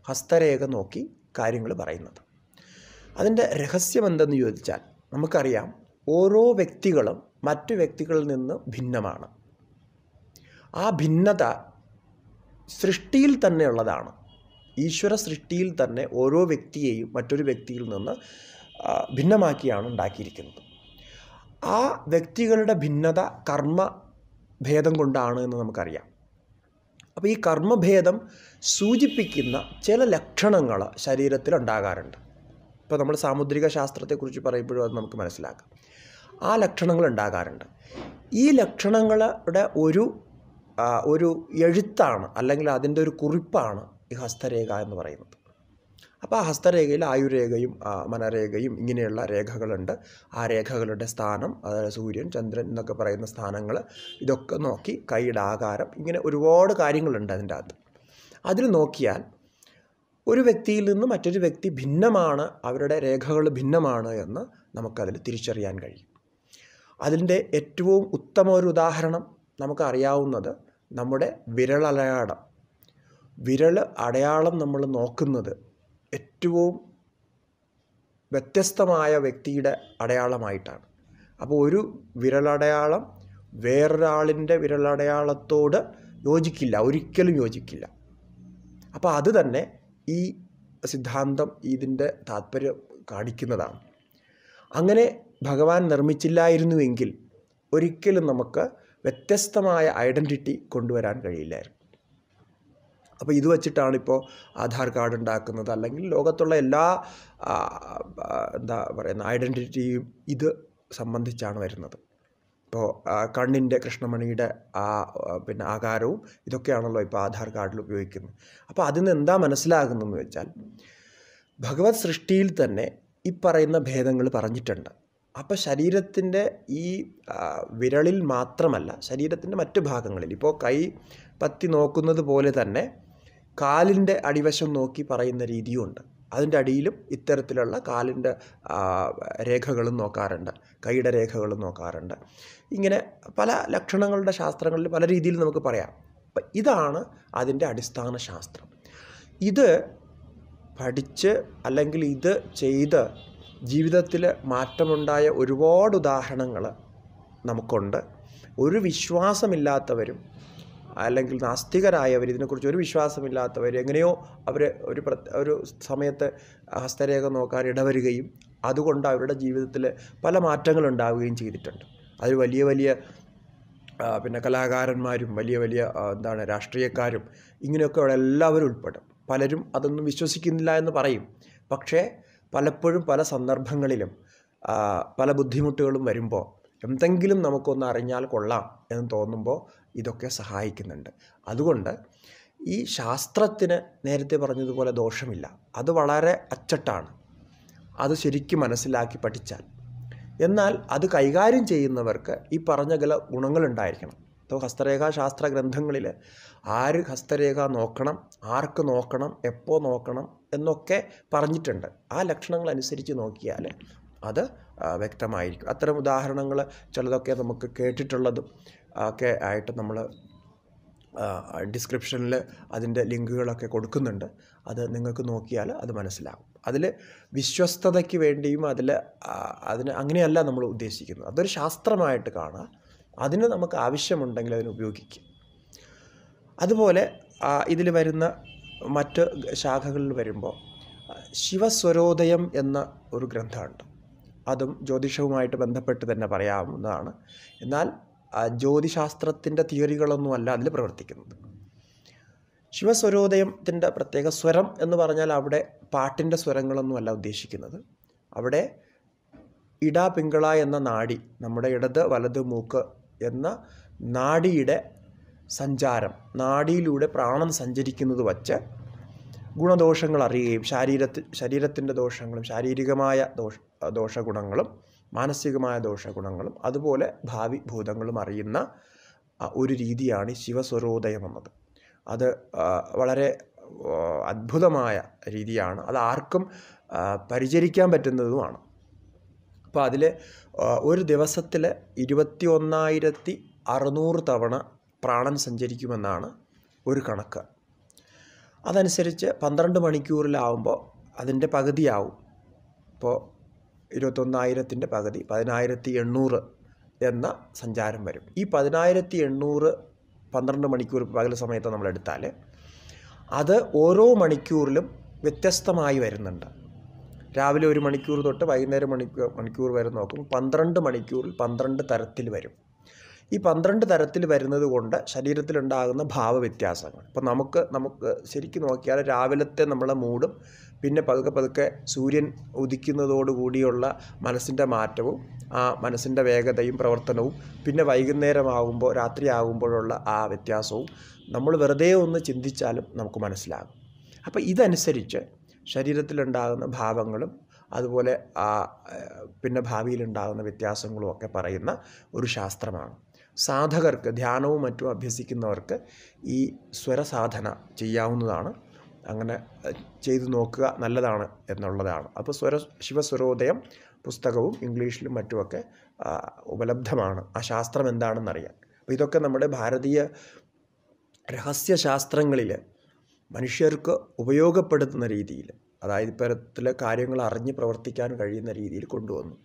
ഹസ്തരേഖ നോക്കി കാര്യങ്ങൾ പറയുന്നത് അതിൻ്റെ എന്തെന്ന് ചോദിച്ചാൽ നമുക്കറിയാം ഓരോ വ്യക്തികളും മറ്റു വ്യക്തികളിൽ നിന്ന് ഭിന്നമാണ് ആ ഭിന്നത സൃഷ്ടിയിൽ തന്നെ ഉള്ളതാണ് ഈശ്വര സൃഷ്ടിയിൽ തന്നെ ഓരോ വ്യക്തിയെയും മറ്റൊരു വ്യക്തിയിൽ നിന്ന് ഭിന്നമാക്കിയാണ് ഉണ്ടാക്കിയിരിക്കുന്നത് ആ വ്യക്തികളുടെ ഭിന്നത കർമ്മ ഭേദം കൊണ്ടാണ് എന്ന് നമുക്കറിയാം അപ്പോൾ ഈ കർമ്മഭേദം സൂചിപ്പിക്കുന്ന ചില ലക്ഷണങ്ങൾ ശരീരത്തിൽ ഉണ്ടാകാറുണ്ട് ഇപ്പോൾ നമ്മൾ സാമുദ്രിക ശാസ്ത്രത്തെക്കുറിച്ച് പറയുമ്പോഴും അത് നമുക്ക് മനസ്സിലാക്കാം ആ ലക്ഷണങ്ങൾ ഉണ്ടാകാറുണ്ട് ഈ ലക്ഷണങ്ങളുടെ ഒരു ഒരു എഴുത്താണ് അല്ലെങ്കിൽ അതിൻ്റെ ഒരു കുറിപ്പാണ് ഈ ഹസ്തരേഖ എന്ന് പറയുന്നത് അപ്പോൾ ആ ഹസ്തരേഖയിൽ ആയുരേഖയും മനരേഖയും ഇങ്ങനെയുള്ള രേഖകളുണ്ട് ആ രേഖകളുടെ സ്ഥാനം അതായത് സൂര്യൻ ചന്ദ്രൻ എന്നൊക്കെ പറയുന്ന സ്ഥാനങ്ങൾ ഇതൊക്കെ നോക്കി കൈയുടെ ആകാരം ഇങ്ങനെ ഒരുപാട് കാര്യങ്ങളുണ്ട് അതിൻ്റെ അകത്ത് അതിൽ നോക്കിയാൽ ഒരു വ്യക്തിയിൽ നിന്ന് മറ്റൊരു വ്യക്തി ഭിന്നമാണ് അവരുടെ രേഖകൾ ഭിന്നമാണ് എന്ന് നമുക്കതിൽ തിരിച്ചറിയാൻ കഴിയും അതിൻ്റെ ഏറ്റവും ഉത്തമ ഒരു ഉദാഹരണം നമുക്കറിയാവുന്നത് നമ്മുടെ വിരളടയാളം വിരൾ വിരൽ അടയാളം നമ്മൾ നോക്കുന്നത് ഏറ്റവും വ്യത്യസ്തമായ വ്യക്തിയുടെ അടയാളമായിട്ടാണ് അപ്പോൾ ഒരു വിരലടയാളം വേറൊരാളിൻ്റെ വിരലടയാളത്തോട് യോജിക്കില്ല ഒരിക്കലും യോജിക്കില്ല അപ്പോൾ അത് തന്നെ ഈ സിദ്ധാന്തം ഇതിൻ്റെ താത്പര്യം കാണിക്കുന്നതാണ് അങ്ങനെ ഭഗവാൻ നിർമ്മിച്ചില്ലായിരുന്നുവെങ്കിൽ ഒരിക്കലും നമുക്ക് വ്യത്യസ്തമായ ഐഡൻറ്റിറ്റി കൊണ്ടുവരാൻ കഴിയില്ലായിരുന്നു അപ്പോൾ ഇത് വച്ചിട്ടാണ് ഇപ്പോൾ ആധാർ കാർഡ് ഉണ്ടാക്കുന്നത് അല്ലെങ്കിൽ ലോകത്തുള്ള എല്ലാ എന്താ പറയുന്ന ഐഡൻറ്റിറ്റിയും ഇത് സംബന്ധിച്ചാണ് വരുന്നത് ഇപ്പോൾ കണ്ണിൻ്റെ കൃഷ്ണമണിയുടെ ആ പിന്നെ ആകാരവും ഇതൊക്കെയാണല്ലോ ഇപ്പോൾ ആധാർ കാർഡിൽ ഉപയോഗിക്കുന്നത് അപ്പോൾ അതിൽ നിന്ന് എന്താ മനസ്സിലാകുന്നതെന്ന് വെച്ചാൽ ഭഗവത് സൃഷ്ടിയിൽ തന്നെ ഈ പറയുന്ന ഭേദങ്ങൾ പറഞ്ഞിട്ടുണ്ട് അപ്പോൾ ശരീരത്തിൻ്റെ ഈ വിരളിൽ മാത്രമല്ല ശരീരത്തിൻ്റെ മറ്റു ഭാഗങ്ങളിൽ ഇപ്പോൾ കൈ പത്തി നോക്കുന്നത് പോലെ തന്നെ കാലിൻ്റെ അടിവശം നോക്കി പറയുന്ന രീതിയുമുണ്ട് അതിൻ്റെ അടിയിലും ഇത്തരത്തിലുള്ള കാലിൻ്റെ രേഖകളും നോക്കാറുണ്ട് കൈയുടെ രേഖകളും നോക്കാറുണ്ട് ഇങ്ങനെ പല ലക്ഷണങ്ങളുടെ ശാസ്ത്രങ്ങളിൽ പല രീതിയിൽ നമുക്ക് പറയാം അപ്പം ഇതാണ് അതിൻ്റെ അടിസ്ഥാന ശാസ്ത്രം ഇത് പഠിച്ച് അല്ലെങ്കിൽ ഇത് ചെയ്ത് ജീവിതത്തിൽ മാറ്റമുണ്ടായ ഒരുപാട് ഉദാഹരണങ്ങൾ നമുക്കുണ്ട് ഒരു വിശ്വാസമില്ലാത്തവരും അല്ലെങ്കിൽ നാസ്തികരായവർ ഇതിനെക്കുറിച്ച് ഒരു വിശ്വാസമില്ലാത്തവർ എങ്ങനെയോ അവർ ഒരു ഒരു സമയത്ത് ഹസ്തരേഖ നോക്കാൻ ഇടവരികയും അതുകൊണ്ട് അവരുടെ ജീവിതത്തിൽ പല മാറ്റങ്ങൾ ഉണ്ടാവുകയും ചെയ്തിട്ടുണ്ട് അത് വലിയ വലിയ പിന്നെ കലാകാരന്മാരും വലിയ വലിയ എന്താണ് രാഷ്ട്രീയക്കാരും ഇങ്ങനെയൊക്കെയുള്ള എല്ലാവരും ഉൾപ്പെടും പലരും അതൊന്നും വിശ്വസിക്കുന്നില്ല എന്ന് പറയും പക്ഷേ പലപ്പോഴും പല സന്ദർഭങ്ങളിലും പല ബുദ്ധിമുട്ടുകളും വരുമ്പോൾ എന്തെങ്കിലും നമുക്കൊന്ന് അറിഞ്ഞാൽ കൊള്ളാം എന്ന് തോന്നുമ്പോൾ ഇതൊക്കെ സഹായിക്കുന്നുണ്ട് അതുകൊണ്ട് ഈ ശാസ്ത്രത്തിന് നേരത്തെ പറഞ്ഞതുപോലെ ദോഷമില്ല അത് വളരെ അച്ചട്ടാണ് അത് ശരിക്കും മനസ്സിലാക്കി പഠിച്ചാൽ എന്നാൽ അത് കൈകാര്യം ചെയ്യുന്നവർക്ക് ഈ പറഞ്ഞ ചില ഗുണങ്ങളുണ്ടായിരിക്കണം അപ്പോൾ ഹസ്തരേഖാ ശാസ്ത്ര ഗ്രന്ഥങ്ങളിൽ ആര് ഹസ്തരേഖ നോക്കണം ആർക്ക് നോക്കണം എപ്പോൾ നോക്കണം എന്നൊക്കെ പറഞ്ഞിട്ടുണ്ട് ആ ലക്ഷണങ്ങൾ അനുസരിച്ച് നോക്കിയാൽ അത് വ്യക്തമായിരിക്കും അത്തരം ഉദാഹരണങ്ങൾ ചിലതൊക്കെ നമുക്ക് കേട്ടിട്ടുള്ളതും ഒക്കെ ആയിട്ട് നമ്മൾ ഡിസ്ക്രിപ്ഷനിൽ അതിൻ്റെ ലിങ്കുകളൊക്കെ കൊടുക്കുന്നുണ്ട് അത് നിങ്ങൾക്ക് നോക്കിയാൽ അത് മനസ്സിലാകും അതിൽ വിശ്വസ്തതയ്ക്ക് വേണ്ടിയും അതിൽ അതിന് അങ്ങനെയല്ല നമ്മൾ ഉദ്ദേശിക്കുന്നത് അതൊരു ശാസ്ത്രമായിട്ട് കാണുക അതിന് നമുക്ക് ആവശ്യമുണ്ടെങ്കിൽ അതിന് ഉപയോഗിക്കുക അതുപോലെ ഇതിൽ വരുന്ന മറ്റ് ശാഖകളിൽ വരുമ്പോൾ ശിവസ്വരോദയം എന്ന ഒരു ഗ്രന്ഥമുണ്ട് അതും ജ്യോതിഷവുമായിട്ട് ബന്ധപ്പെട്ട് തന്നെ പറയാവുന്നതാണ് എന്നാൽ ജ്യോതിശാസ്ത്രത്തിൻ്റെ തിയറികളൊന്നും അല്ല അതിൽ പ്രവർത്തിക്കുന്നത് ശിവസ്വരോദയത്തിൻ്റെ പ്രത്യേക സ്വരം എന്ന് പറഞ്ഞാൽ അവിടെ പാട്ടിൻ്റെ അല്ല ഉദ്ദേശിക്കുന്നത് അവിടെ ഇട പിങ്കള എന്ന നാഡി നമ്മുടെ ഇടത് വലത് മൂക്ക് എന്ന നാടിയുടെ സഞ്ചാരം നാഡിയിലൂടെ പ്രാണം സഞ്ചരിക്കുന്നത് വച്ച് ഗുണദോഷങ്ങൾ അറിയുകയും ശരീരത്തിൽ ശരീരത്തിൻ്റെ ദോഷങ്ങളും ശാരീരികമായ ദോഷ ദോഷഗുണങ്ങളും മാനസികമായ ദോഷഗുണങ്ങളും അതുപോലെ ഭാവി ഭൂതങ്ങളും അറിയുന്ന ഒരു രീതിയാണ് ശിവസ്വരോദയം എന്നത് അത് വളരെ അത്ഭുതമായ രീതിയാണ് അത് ആർക്കും പരിചരിക്കാൻ പറ്റുന്നതുമാണ് അപ്പോൾ അതിൽ ഒരു ദിവസത്തിൽ ഇരുപത്തി ഒന്നായിരത്തി അറുന്നൂറ് തവണ പ്രാണൻ സഞ്ചരിക്കുമെന്നാണ് ഒരു കണക്ക് അതനുസരിച്ച് പന്ത്രണ്ട് മണിക്കൂറിലാവുമ്പോൾ അതിൻ്റെ പകുതിയാവും ഇപ്പോൾ ഇരുപത്തൊന്നായിരത്തിൻ്റെ പകുതി പതിനായിരത്തി എണ്ണൂറ് എന്ന സഞ്ചാരം വരും ഈ പതിനായിരത്തി എണ്ണൂറ് പന്ത്രണ്ട് മണിക്കൂർ പകൽ സമയത്ത് എടുത്താൽ അത് ഓരോ മണിക്കൂറിലും വ്യത്യസ്തമായി വരുന്നുണ്ട് രാവിലെ ഒരു മണിക്കൂർ തൊട്ട് വൈകുന്നേരം മണിക്കൂർ മണിക്കൂർ വരെ നോക്കും പന്ത്രണ്ട് മണിക്കൂറിൽ പന്ത്രണ്ട് തരത്തിൽ വരും ഈ പന്ത്രണ്ട് തരത്തിൽ വരുന്നത് കൊണ്ട് ശരീരത്തിലുണ്ടാകുന്ന ഭാവവ്യത്യാസങ്ങൾ ഇപ്പോൾ നമുക്ക് നമുക്ക് ശരിക്കും നോക്കിയാൽ രാവിലത്തെ നമ്മളെ മൂഡും പിന്നെ പതുക്കെ പതുക്കെ സൂര്യൻ ഉദിക്കുന്നതോടുകൂടിയുള്ള മനസ്സിൻ്റെ മാറ്റവും ആ മനസ്സിൻ്റെ വേഗതയും പ്രവർത്തനവും പിന്നെ വൈകുന്നേരമാകുമ്പോൾ രാത്രിയാകുമ്പോഴുള്ള ആ വ്യത്യാസവും നമ്മൾ വെറുതെ ഒന്ന് ചിന്തിച്ചാലും നമുക്ക് മനസ്സിലാകും അപ്പോൾ ഇതനുസരിച്ച് ശരീരത്തിലുണ്ടാകുന്ന ഭാവങ്ങളും അതുപോലെ ആ പിന്നെ ഭാവിയിലുണ്ടാകുന്ന വ്യത്യാസങ്ങളും ഒക്കെ പറയുന്ന ഒരു ശാസ്ത്രമാണ് സാധകർക്ക് ധ്യാനവും മറ്റും അഭ്യസിക്കുന്നവർക്ക് ഈ സ്വരസാധന ചെയ്യാവുന്നതാണ് അങ്ങനെ ചെയ്തു നോക്കുക നല്ലതാണ് എന്നുള്ളതാണ് അപ്പോൾ സ്വര ശിവസ്വരോദയം പുസ്തകവും ഇംഗ്ലീഷിലും മറ്റുമൊക്കെ ഉപലബ്ധമാണ് ആ ശാസ്ത്രം എന്താണെന്നറിയാൻ അപ്പോൾ ഇതൊക്കെ നമ്മുടെ ഭാരതീയ രഹസ്യശാസ്ത്രങ്ങളിൽ മനുഷ്യർക്ക് ഉപയോഗപ്പെടുത്തുന്ന രീതിയിൽ അതായത് ഇത്തരത്തിലെ കാര്യങ്ങൾ അറിഞ്ഞ് പ്രവർത്തിക്കാൻ കഴിയുന്ന രീതിയിൽ കൊണ്ടുവന്നു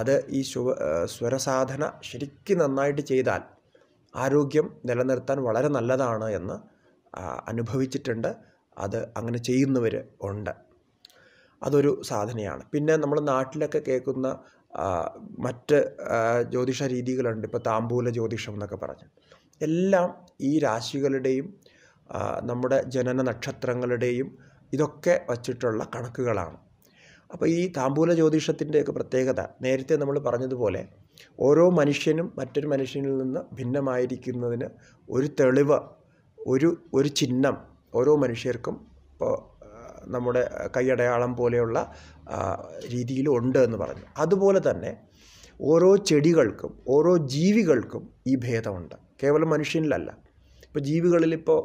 അത് ഈ ശുവ സ്വരസാധന ശരിക്കും നന്നായിട്ട് ചെയ്താൽ ആരോഗ്യം നിലനിർത്താൻ വളരെ നല്ലതാണ് എന്ന് അനുഭവിച്ചിട്ടുണ്ട് അത് അങ്ങനെ ചെയ്യുന്നവർ ഉണ്ട് അതൊരു സാധനയാണ് പിന്നെ നമ്മൾ നാട്ടിലൊക്കെ കേൾക്കുന്ന മറ്റ് ജ്യോതിഷ രീതികളുണ്ട് ഇപ്പോൾ താമ്പൂല ജ്യോതിഷം എന്നൊക്കെ പറഞ്ഞ് എല്ലാം ഈ രാശികളുടെയും നമ്മുടെ ജനന നക്ഷത്രങ്ങളുടെയും ഇതൊക്കെ വച്ചിട്ടുള്ള കണക്കുകളാണ് അപ്പോൾ ഈ താമ്പൂല ജ്യോതിഷത്തിൻ്റെയൊക്കെ പ്രത്യേകത നേരത്തെ നമ്മൾ പറഞ്ഞതുപോലെ ഓരോ മനുഷ്യനും മറ്റൊരു മനുഷ്യനിൽ നിന്ന് ഭിന്നമായിരിക്കുന്നതിന് ഒരു തെളിവ് ഒരു ഒരു ചിഹ്നം ഓരോ മനുഷ്യർക്കും ഇപ്പോൾ നമ്മുടെ കൈയടയാളം പോലെയുള്ള രീതിയിൽ ഉണ്ട് എന്ന് പറഞ്ഞു അതുപോലെ തന്നെ ഓരോ ചെടികൾക്കും ഓരോ ജീവികൾക്കും ഈ ഭേദമുണ്ട് കേവലം മനുഷ്യനിലല്ല ഇപ്പോൾ ജീവികളിലിപ്പോൾ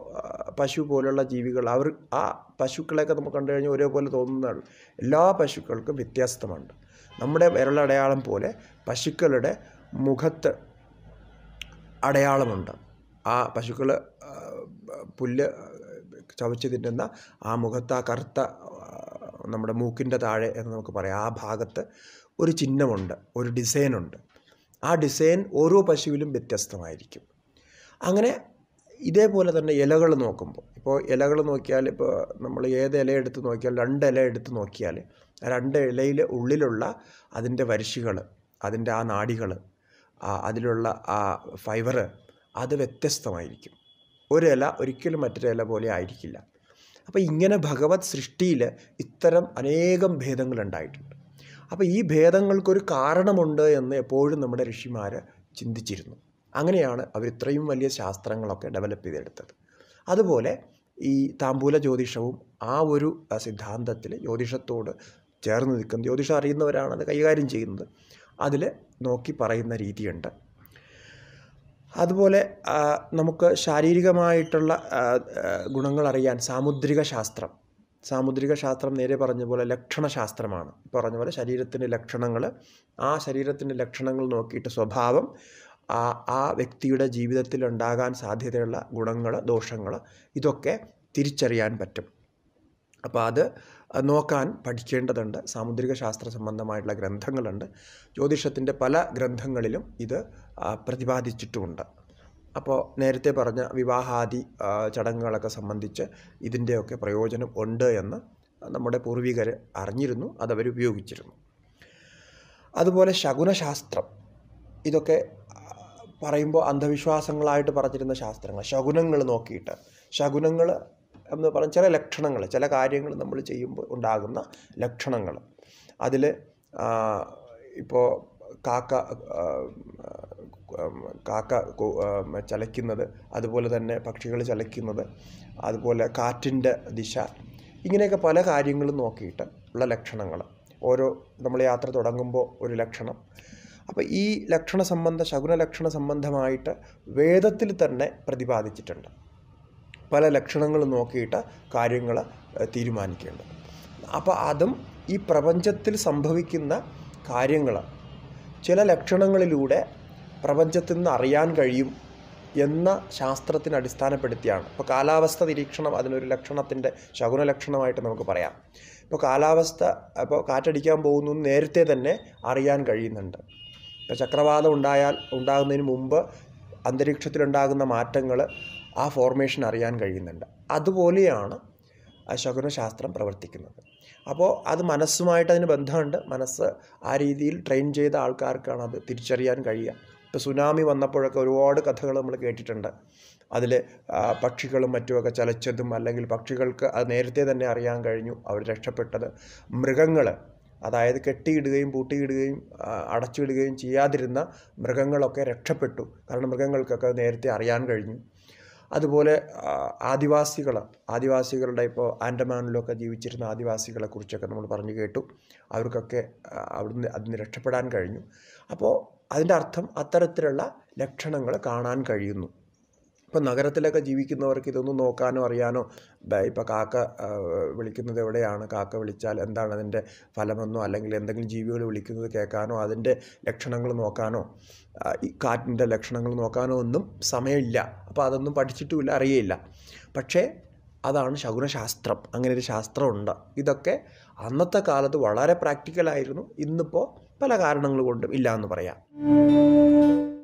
പശു പോലുള്ള ജീവികൾ അവർ ആ പശുക്കളെയൊക്കെ നമുക്ക് കണ്ടു കഴിഞ്ഞാൽ ഒരേപോലെ തോന്നുന്നതാണ് എല്ലാ പശുക്കൾക്കും വ്യത്യാസമുണ്ട് നമ്മുടെ വിരളടയാളം പോലെ പശുക്കളുടെ മുഖത്ത് അടയാളമുണ്ട് ആ പശുക്കൾ പുല്ല് ചവച്ച് തിന്നുന്ന ആ മുഖത്ത് ആ കറുത്ത നമ്മുടെ മൂക്കിൻ്റെ താഴെ എന്ന് നമുക്ക് പറയാം ആ ഭാഗത്ത് ഒരു ചിഹ്നമുണ്ട് ഒരു ഡിസൈനുണ്ട് ആ ഡിസൈൻ ഓരോ പശുവിലും വ്യത്യസ്തമായിരിക്കും അങ്ങനെ ഇതേപോലെ തന്നെ ഇലകൾ നോക്കുമ്പോൾ ഇപ്പോൾ ഇലകൾ നോക്കിയാൽ ഇപ്പോൾ നമ്മൾ ഏത് ഇല എടുത്ത് നോക്കിയാൽ രണ്ട് ഇല എടുത്ത് നോക്കിയാൽ രണ്ട് ഇലയിൽ ഉള്ളിലുള്ള അതിൻ്റെ വരിശികൾ അതിൻ്റെ ആ നാടികൾ അതിലുള്ള ആ ഫൈബർ അത് വ്യത്യസ്തമായിരിക്കും ഒരില ഒരിക്കലും മറ്റൊരു ഇല പോലെ ആയിരിക്കില്ല അപ്പോൾ ഇങ്ങനെ ഭഗവത് സൃഷ്ടിയിൽ ഇത്തരം അനേകം ഭേദങ്ങളുണ്ടായിട്ടുണ്ട് അപ്പോൾ ഈ ഭേദങ്ങൾക്കൊരു കാരണമുണ്ട് എന്ന് എപ്പോഴും നമ്മുടെ ഋഷിമാർ ചിന്തിച്ചിരുന്നു അങ്ങനെയാണ് അവർ ഇത്രയും വലിയ ശാസ്ത്രങ്ങളൊക്കെ ഡെവലപ്പ് ചെയ്തെടുത്തത് അതുപോലെ ഈ താമ്പൂല ജ്യോതിഷവും ആ ഒരു സിദ്ധാന്തത്തിൽ ജ്യോതിഷത്തോട് ചേർന്ന് നിൽക്കുന്നത് ജ്യോതിഷം അറിയുന്നവരാണ് അത് കൈകാര്യം ചെയ്യുന്നത് അതിൽ നോക്കി പറയുന്ന രീതിയുണ്ട് അതുപോലെ നമുക്ക് ശാരീരികമായിട്ടുള്ള ഗുണങ്ങൾ അറിയാൻ സാമുദ്രിക ശാസ്ത്രം സാമുദ്രിക ശാസ്ത്രം നേരെ പറഞ്ഞ പോലെ ലക്ഷണശാസ്ത്രമാണ് പറഞ്ഞ പോലെ ശരീരത്തിൻ്റെ ലക്ഷണങ്ങൾ ആ ശരീരത്തിൻ്റെ ലക്ഷണങ്ങൾ നോക്കിയിട്ട് സ്വഭാവം ആ ആ വ്യക്തിയുടെ ജീവിതത്തിൽ ഉണ്ടാകാൻ സാധ്യതയുള്ള ഗുണങ്ങൾ ദോഷങ്ങൾ ഇതൊക്കെ തിരിച്ചറിയാൻ പറ്റും അപ്പോൾ അത് നോക്കാൻ പഠിക്കേണ്ടതുണ്ട് സാമുദ്രിക ശാസ്ത്ര സംബന്ധമായിട്ടുള്ള ഗ്രന്ഥങ്ങളുണ്ട് ജ്യോതിഷത്തിൻ്റെ പല ഗ്രന്ഥങ്ങളിലും ഇത് പ്രതിപാദിച്ചിട്ടുമുണ്ട് അപ്പോൾ നേരത്തെ പറഞ്ഞ വിവാഹാദി ചടങ്ങുകളൊക്കെ സംബന്ധിച്ച് ഇതിൻ്റെയൊക്കെ പ്രയോജനം ഉണ്ട് എന്ന് നമ്മുടെ പൂർവികർ അറിഞ്ഞിരുന്നു അതവർ ഉപയോഗിച്ചിരുന്നു അതുപോലെ ശകുനശാസ്ത്രം ഇതൊക്കെ പറയുമ്പോൾ അന്ധവിശ്വാസങ്ങളായിട്ട് പറഞ്ഞിരുന്ന ശാസ്ത്രങ്ങൾ ശകുനങ്ങൾ നോക്കിയിട്ട് ശകുനങ്ങൾ എന്ന് പറഞ്ഞ ചില ലക്ഷണങ്ങൾ ചില കാര്യങ്ങൾ നമ്മൾ ചെയ്യുമ്പോൾ ഉണ്ടാകുന്ന ലക്ഷണങ്ങൾ അതിൽ ഇപ്പോൾ കാക്ക കാക്ക ചലയ്ക്കുന്നത് അതുപോലെ തന്നെ പക്ഷികൾ ചലയ്ക്കുന്നത് അതുപോലെ കാറ്റിൻ്റെ ദിശ ഇങ്ങനെയൊക്കെ പല കാര്യങ്ങളും നോക്കിയിട്ട് ഉള്ള ലക്ഷണങ്ങൾ ഓരോ നമ്മൾ യാത്ര തുടങ്ങുമ്പോൾ ഒരു ലക്ഷണം അപ്പോൾ ഈ ലക്ഷണ സംബന്ധ ശകുന ലക്ഷണ സംബന്ധമായിട്ട് വേദത്തിൽ തന്നെ പ്രതിപാദിച്ചിട്ടുണ്ട് പല ലക്ഷണങ്ങൾ നോക്കിയിട്ട് കാര്യങ്ങൾ തീരുമാനിക്കേണ്ടത് അപ്പോൾ അതും ഈ പ്രപഞ്ചത്തിൽ സംഭവിക്കുന്ന കാര്യങ്ങൾ ചില ലക്ഷണങ്ങളിലൂടെ പ്രപഞ്ചത്തിൽ നിന്ന് അറിയാൻ കഴിയും എന്ന ശാസ്ത്രത്തിന് അടിസ്ഥാനപ്പെടുത്തിയാണ് ഇപ്പോൾ കാലാവസ്ഥ നിരീക്ഷണം അതിനൊരു ലക്ഷണത്തിൻ്റെ ശകുന ലക്ഷണമായിട്ട് നമുക്ക് പറയാം ഇപ്പോൾ കാലാവസ്ഥ ഇപ്പോൾ കാറ്റടിക്കാൻ പോകുന്നു നേരത്തെ തന്നെ അറിയാൻ കഴിയുന്നുണ്ട് ഇപ്പോൾ ചക്രവാതം ഉണ്ടായാൽ ഉണ്ടാകുന്നതിന് മുമ്പ് അന്തരീക്ഷത്തിലുണ്ടാകുന്ന മാറ്റങ്ങൾ ആ ഫോർമേഷൻ അറിയാൻ കഴിയുന്നുണ്ട് അതുപോലെയാണ് ശകുനശാസ്ത്രം പ്രവർത്തിക്കുന്നത് അപ്പോൾ അത് മനസ്സുമായിട്ട് അതിന് ബന്ധമുണ്ട് മനസ്സ് ആ രീതിയിൽ ട്രെയിൻ ചെയ്ത ആൾക്കാർക്കാണ് അത് തിരിച്ചറിയാൻ കഴിയുക ഇപ്പോൾ സുനാമി വന്നപ്പോഴൊക്കെ ഒരുപാട് കഥകൾ നമ്മൾ കേട്ടിട്ടുണ്ട് അതിൽ പക്ഷികളും മറ്റുമൊക്കെ ചലച്ചതും അല്ലെങ്കിൽ പക്ഷികൾക്ക് അത് നേരത്തെ തന്നെ അറിയാൻ കഴിഞ്ഞു അവർ രക്ഷപ്പെട്ടത് മൃഗങ്ങൾ അതായത് കെട്ടിയിടുകയും പൂട്ടിയിടുകയും അടച്ചിടുകയും ചെയ്യാതിരുന്ന മൃഗങ്ങളൊക്കെ രക്ഷപ്പെട്ടു കാരണം മൃഗങ്ങൾക്കൊക്കെ നേരത്തെ അറിയാൻ കഴിഞ്ഞു അതുപോലെ ആദിവാസികൾ ആദിവാസികളുടെ ഇപ്പോൾ ആൻഡമാനിലൊക്കെ ജീവിച്ചിരുന്ന ആദിവാസികളെ കുറിച്ചൊക്കെ നമ്മൾ പറഞ്ഞു കേട്ടു അവർക്കൊക്കെ അവിടുന്ന് അതിന് രക്ഷപ്പെടാൻ കഴിഞ്ഞു അപ്പോൾ അതിൻ്റെ അർത്ഥം അത്തരത്തിലുള്ള ലക്ഷണങ്ങൾ കാണാൻ കഴിയുന്നു ഇപ്പം നഗരത്തിലൊക്കെ ജീവിക്കുന്നവർക്ക് ഇതൊന്നും നോക്കാനോ അറിയാനോ ഇപ്പോൾ കാക്ക വിളിക്കുന്നത് എവിടെയാണ് കാക്ക വിളിച്ചാൽ എന്താണ് അതിൻ്റെ ഫലമെന്നോ അല്ലെങ്കിൽ എന്തെങ്കിലും ജീവികൾ വിളിക്കുന്നത് കേൾക്കാനോ അതിൻ്റെ ലക്ഷണങ്ങൾ നോക്കാനോ ഈ കാറ്റിൻ്റെ ലക്ഷണങ്ങൾ നോക്കാനോ ഒന്നും സമയമില്ല അപ്പോൾ അതൊന്നും പഠിച്ചിട്ടുമില്ല അറിയയില്ല പക്ഷേ അതാണ് ശകുനശാസ്ത്രം അങ്ങനെ ഒരു ശാസ്ത്രമുണ്ട് ഇതൊക്കെ അന്നത്തെ കാലത്ത് വളരെ പ്രാക്ടിക്കലായിരുന്നു ഇന്നിപ്പോൾ പല കാരണങ്ങൾ കൊണ്ടും ഇല്ല എന്ന് പറയാം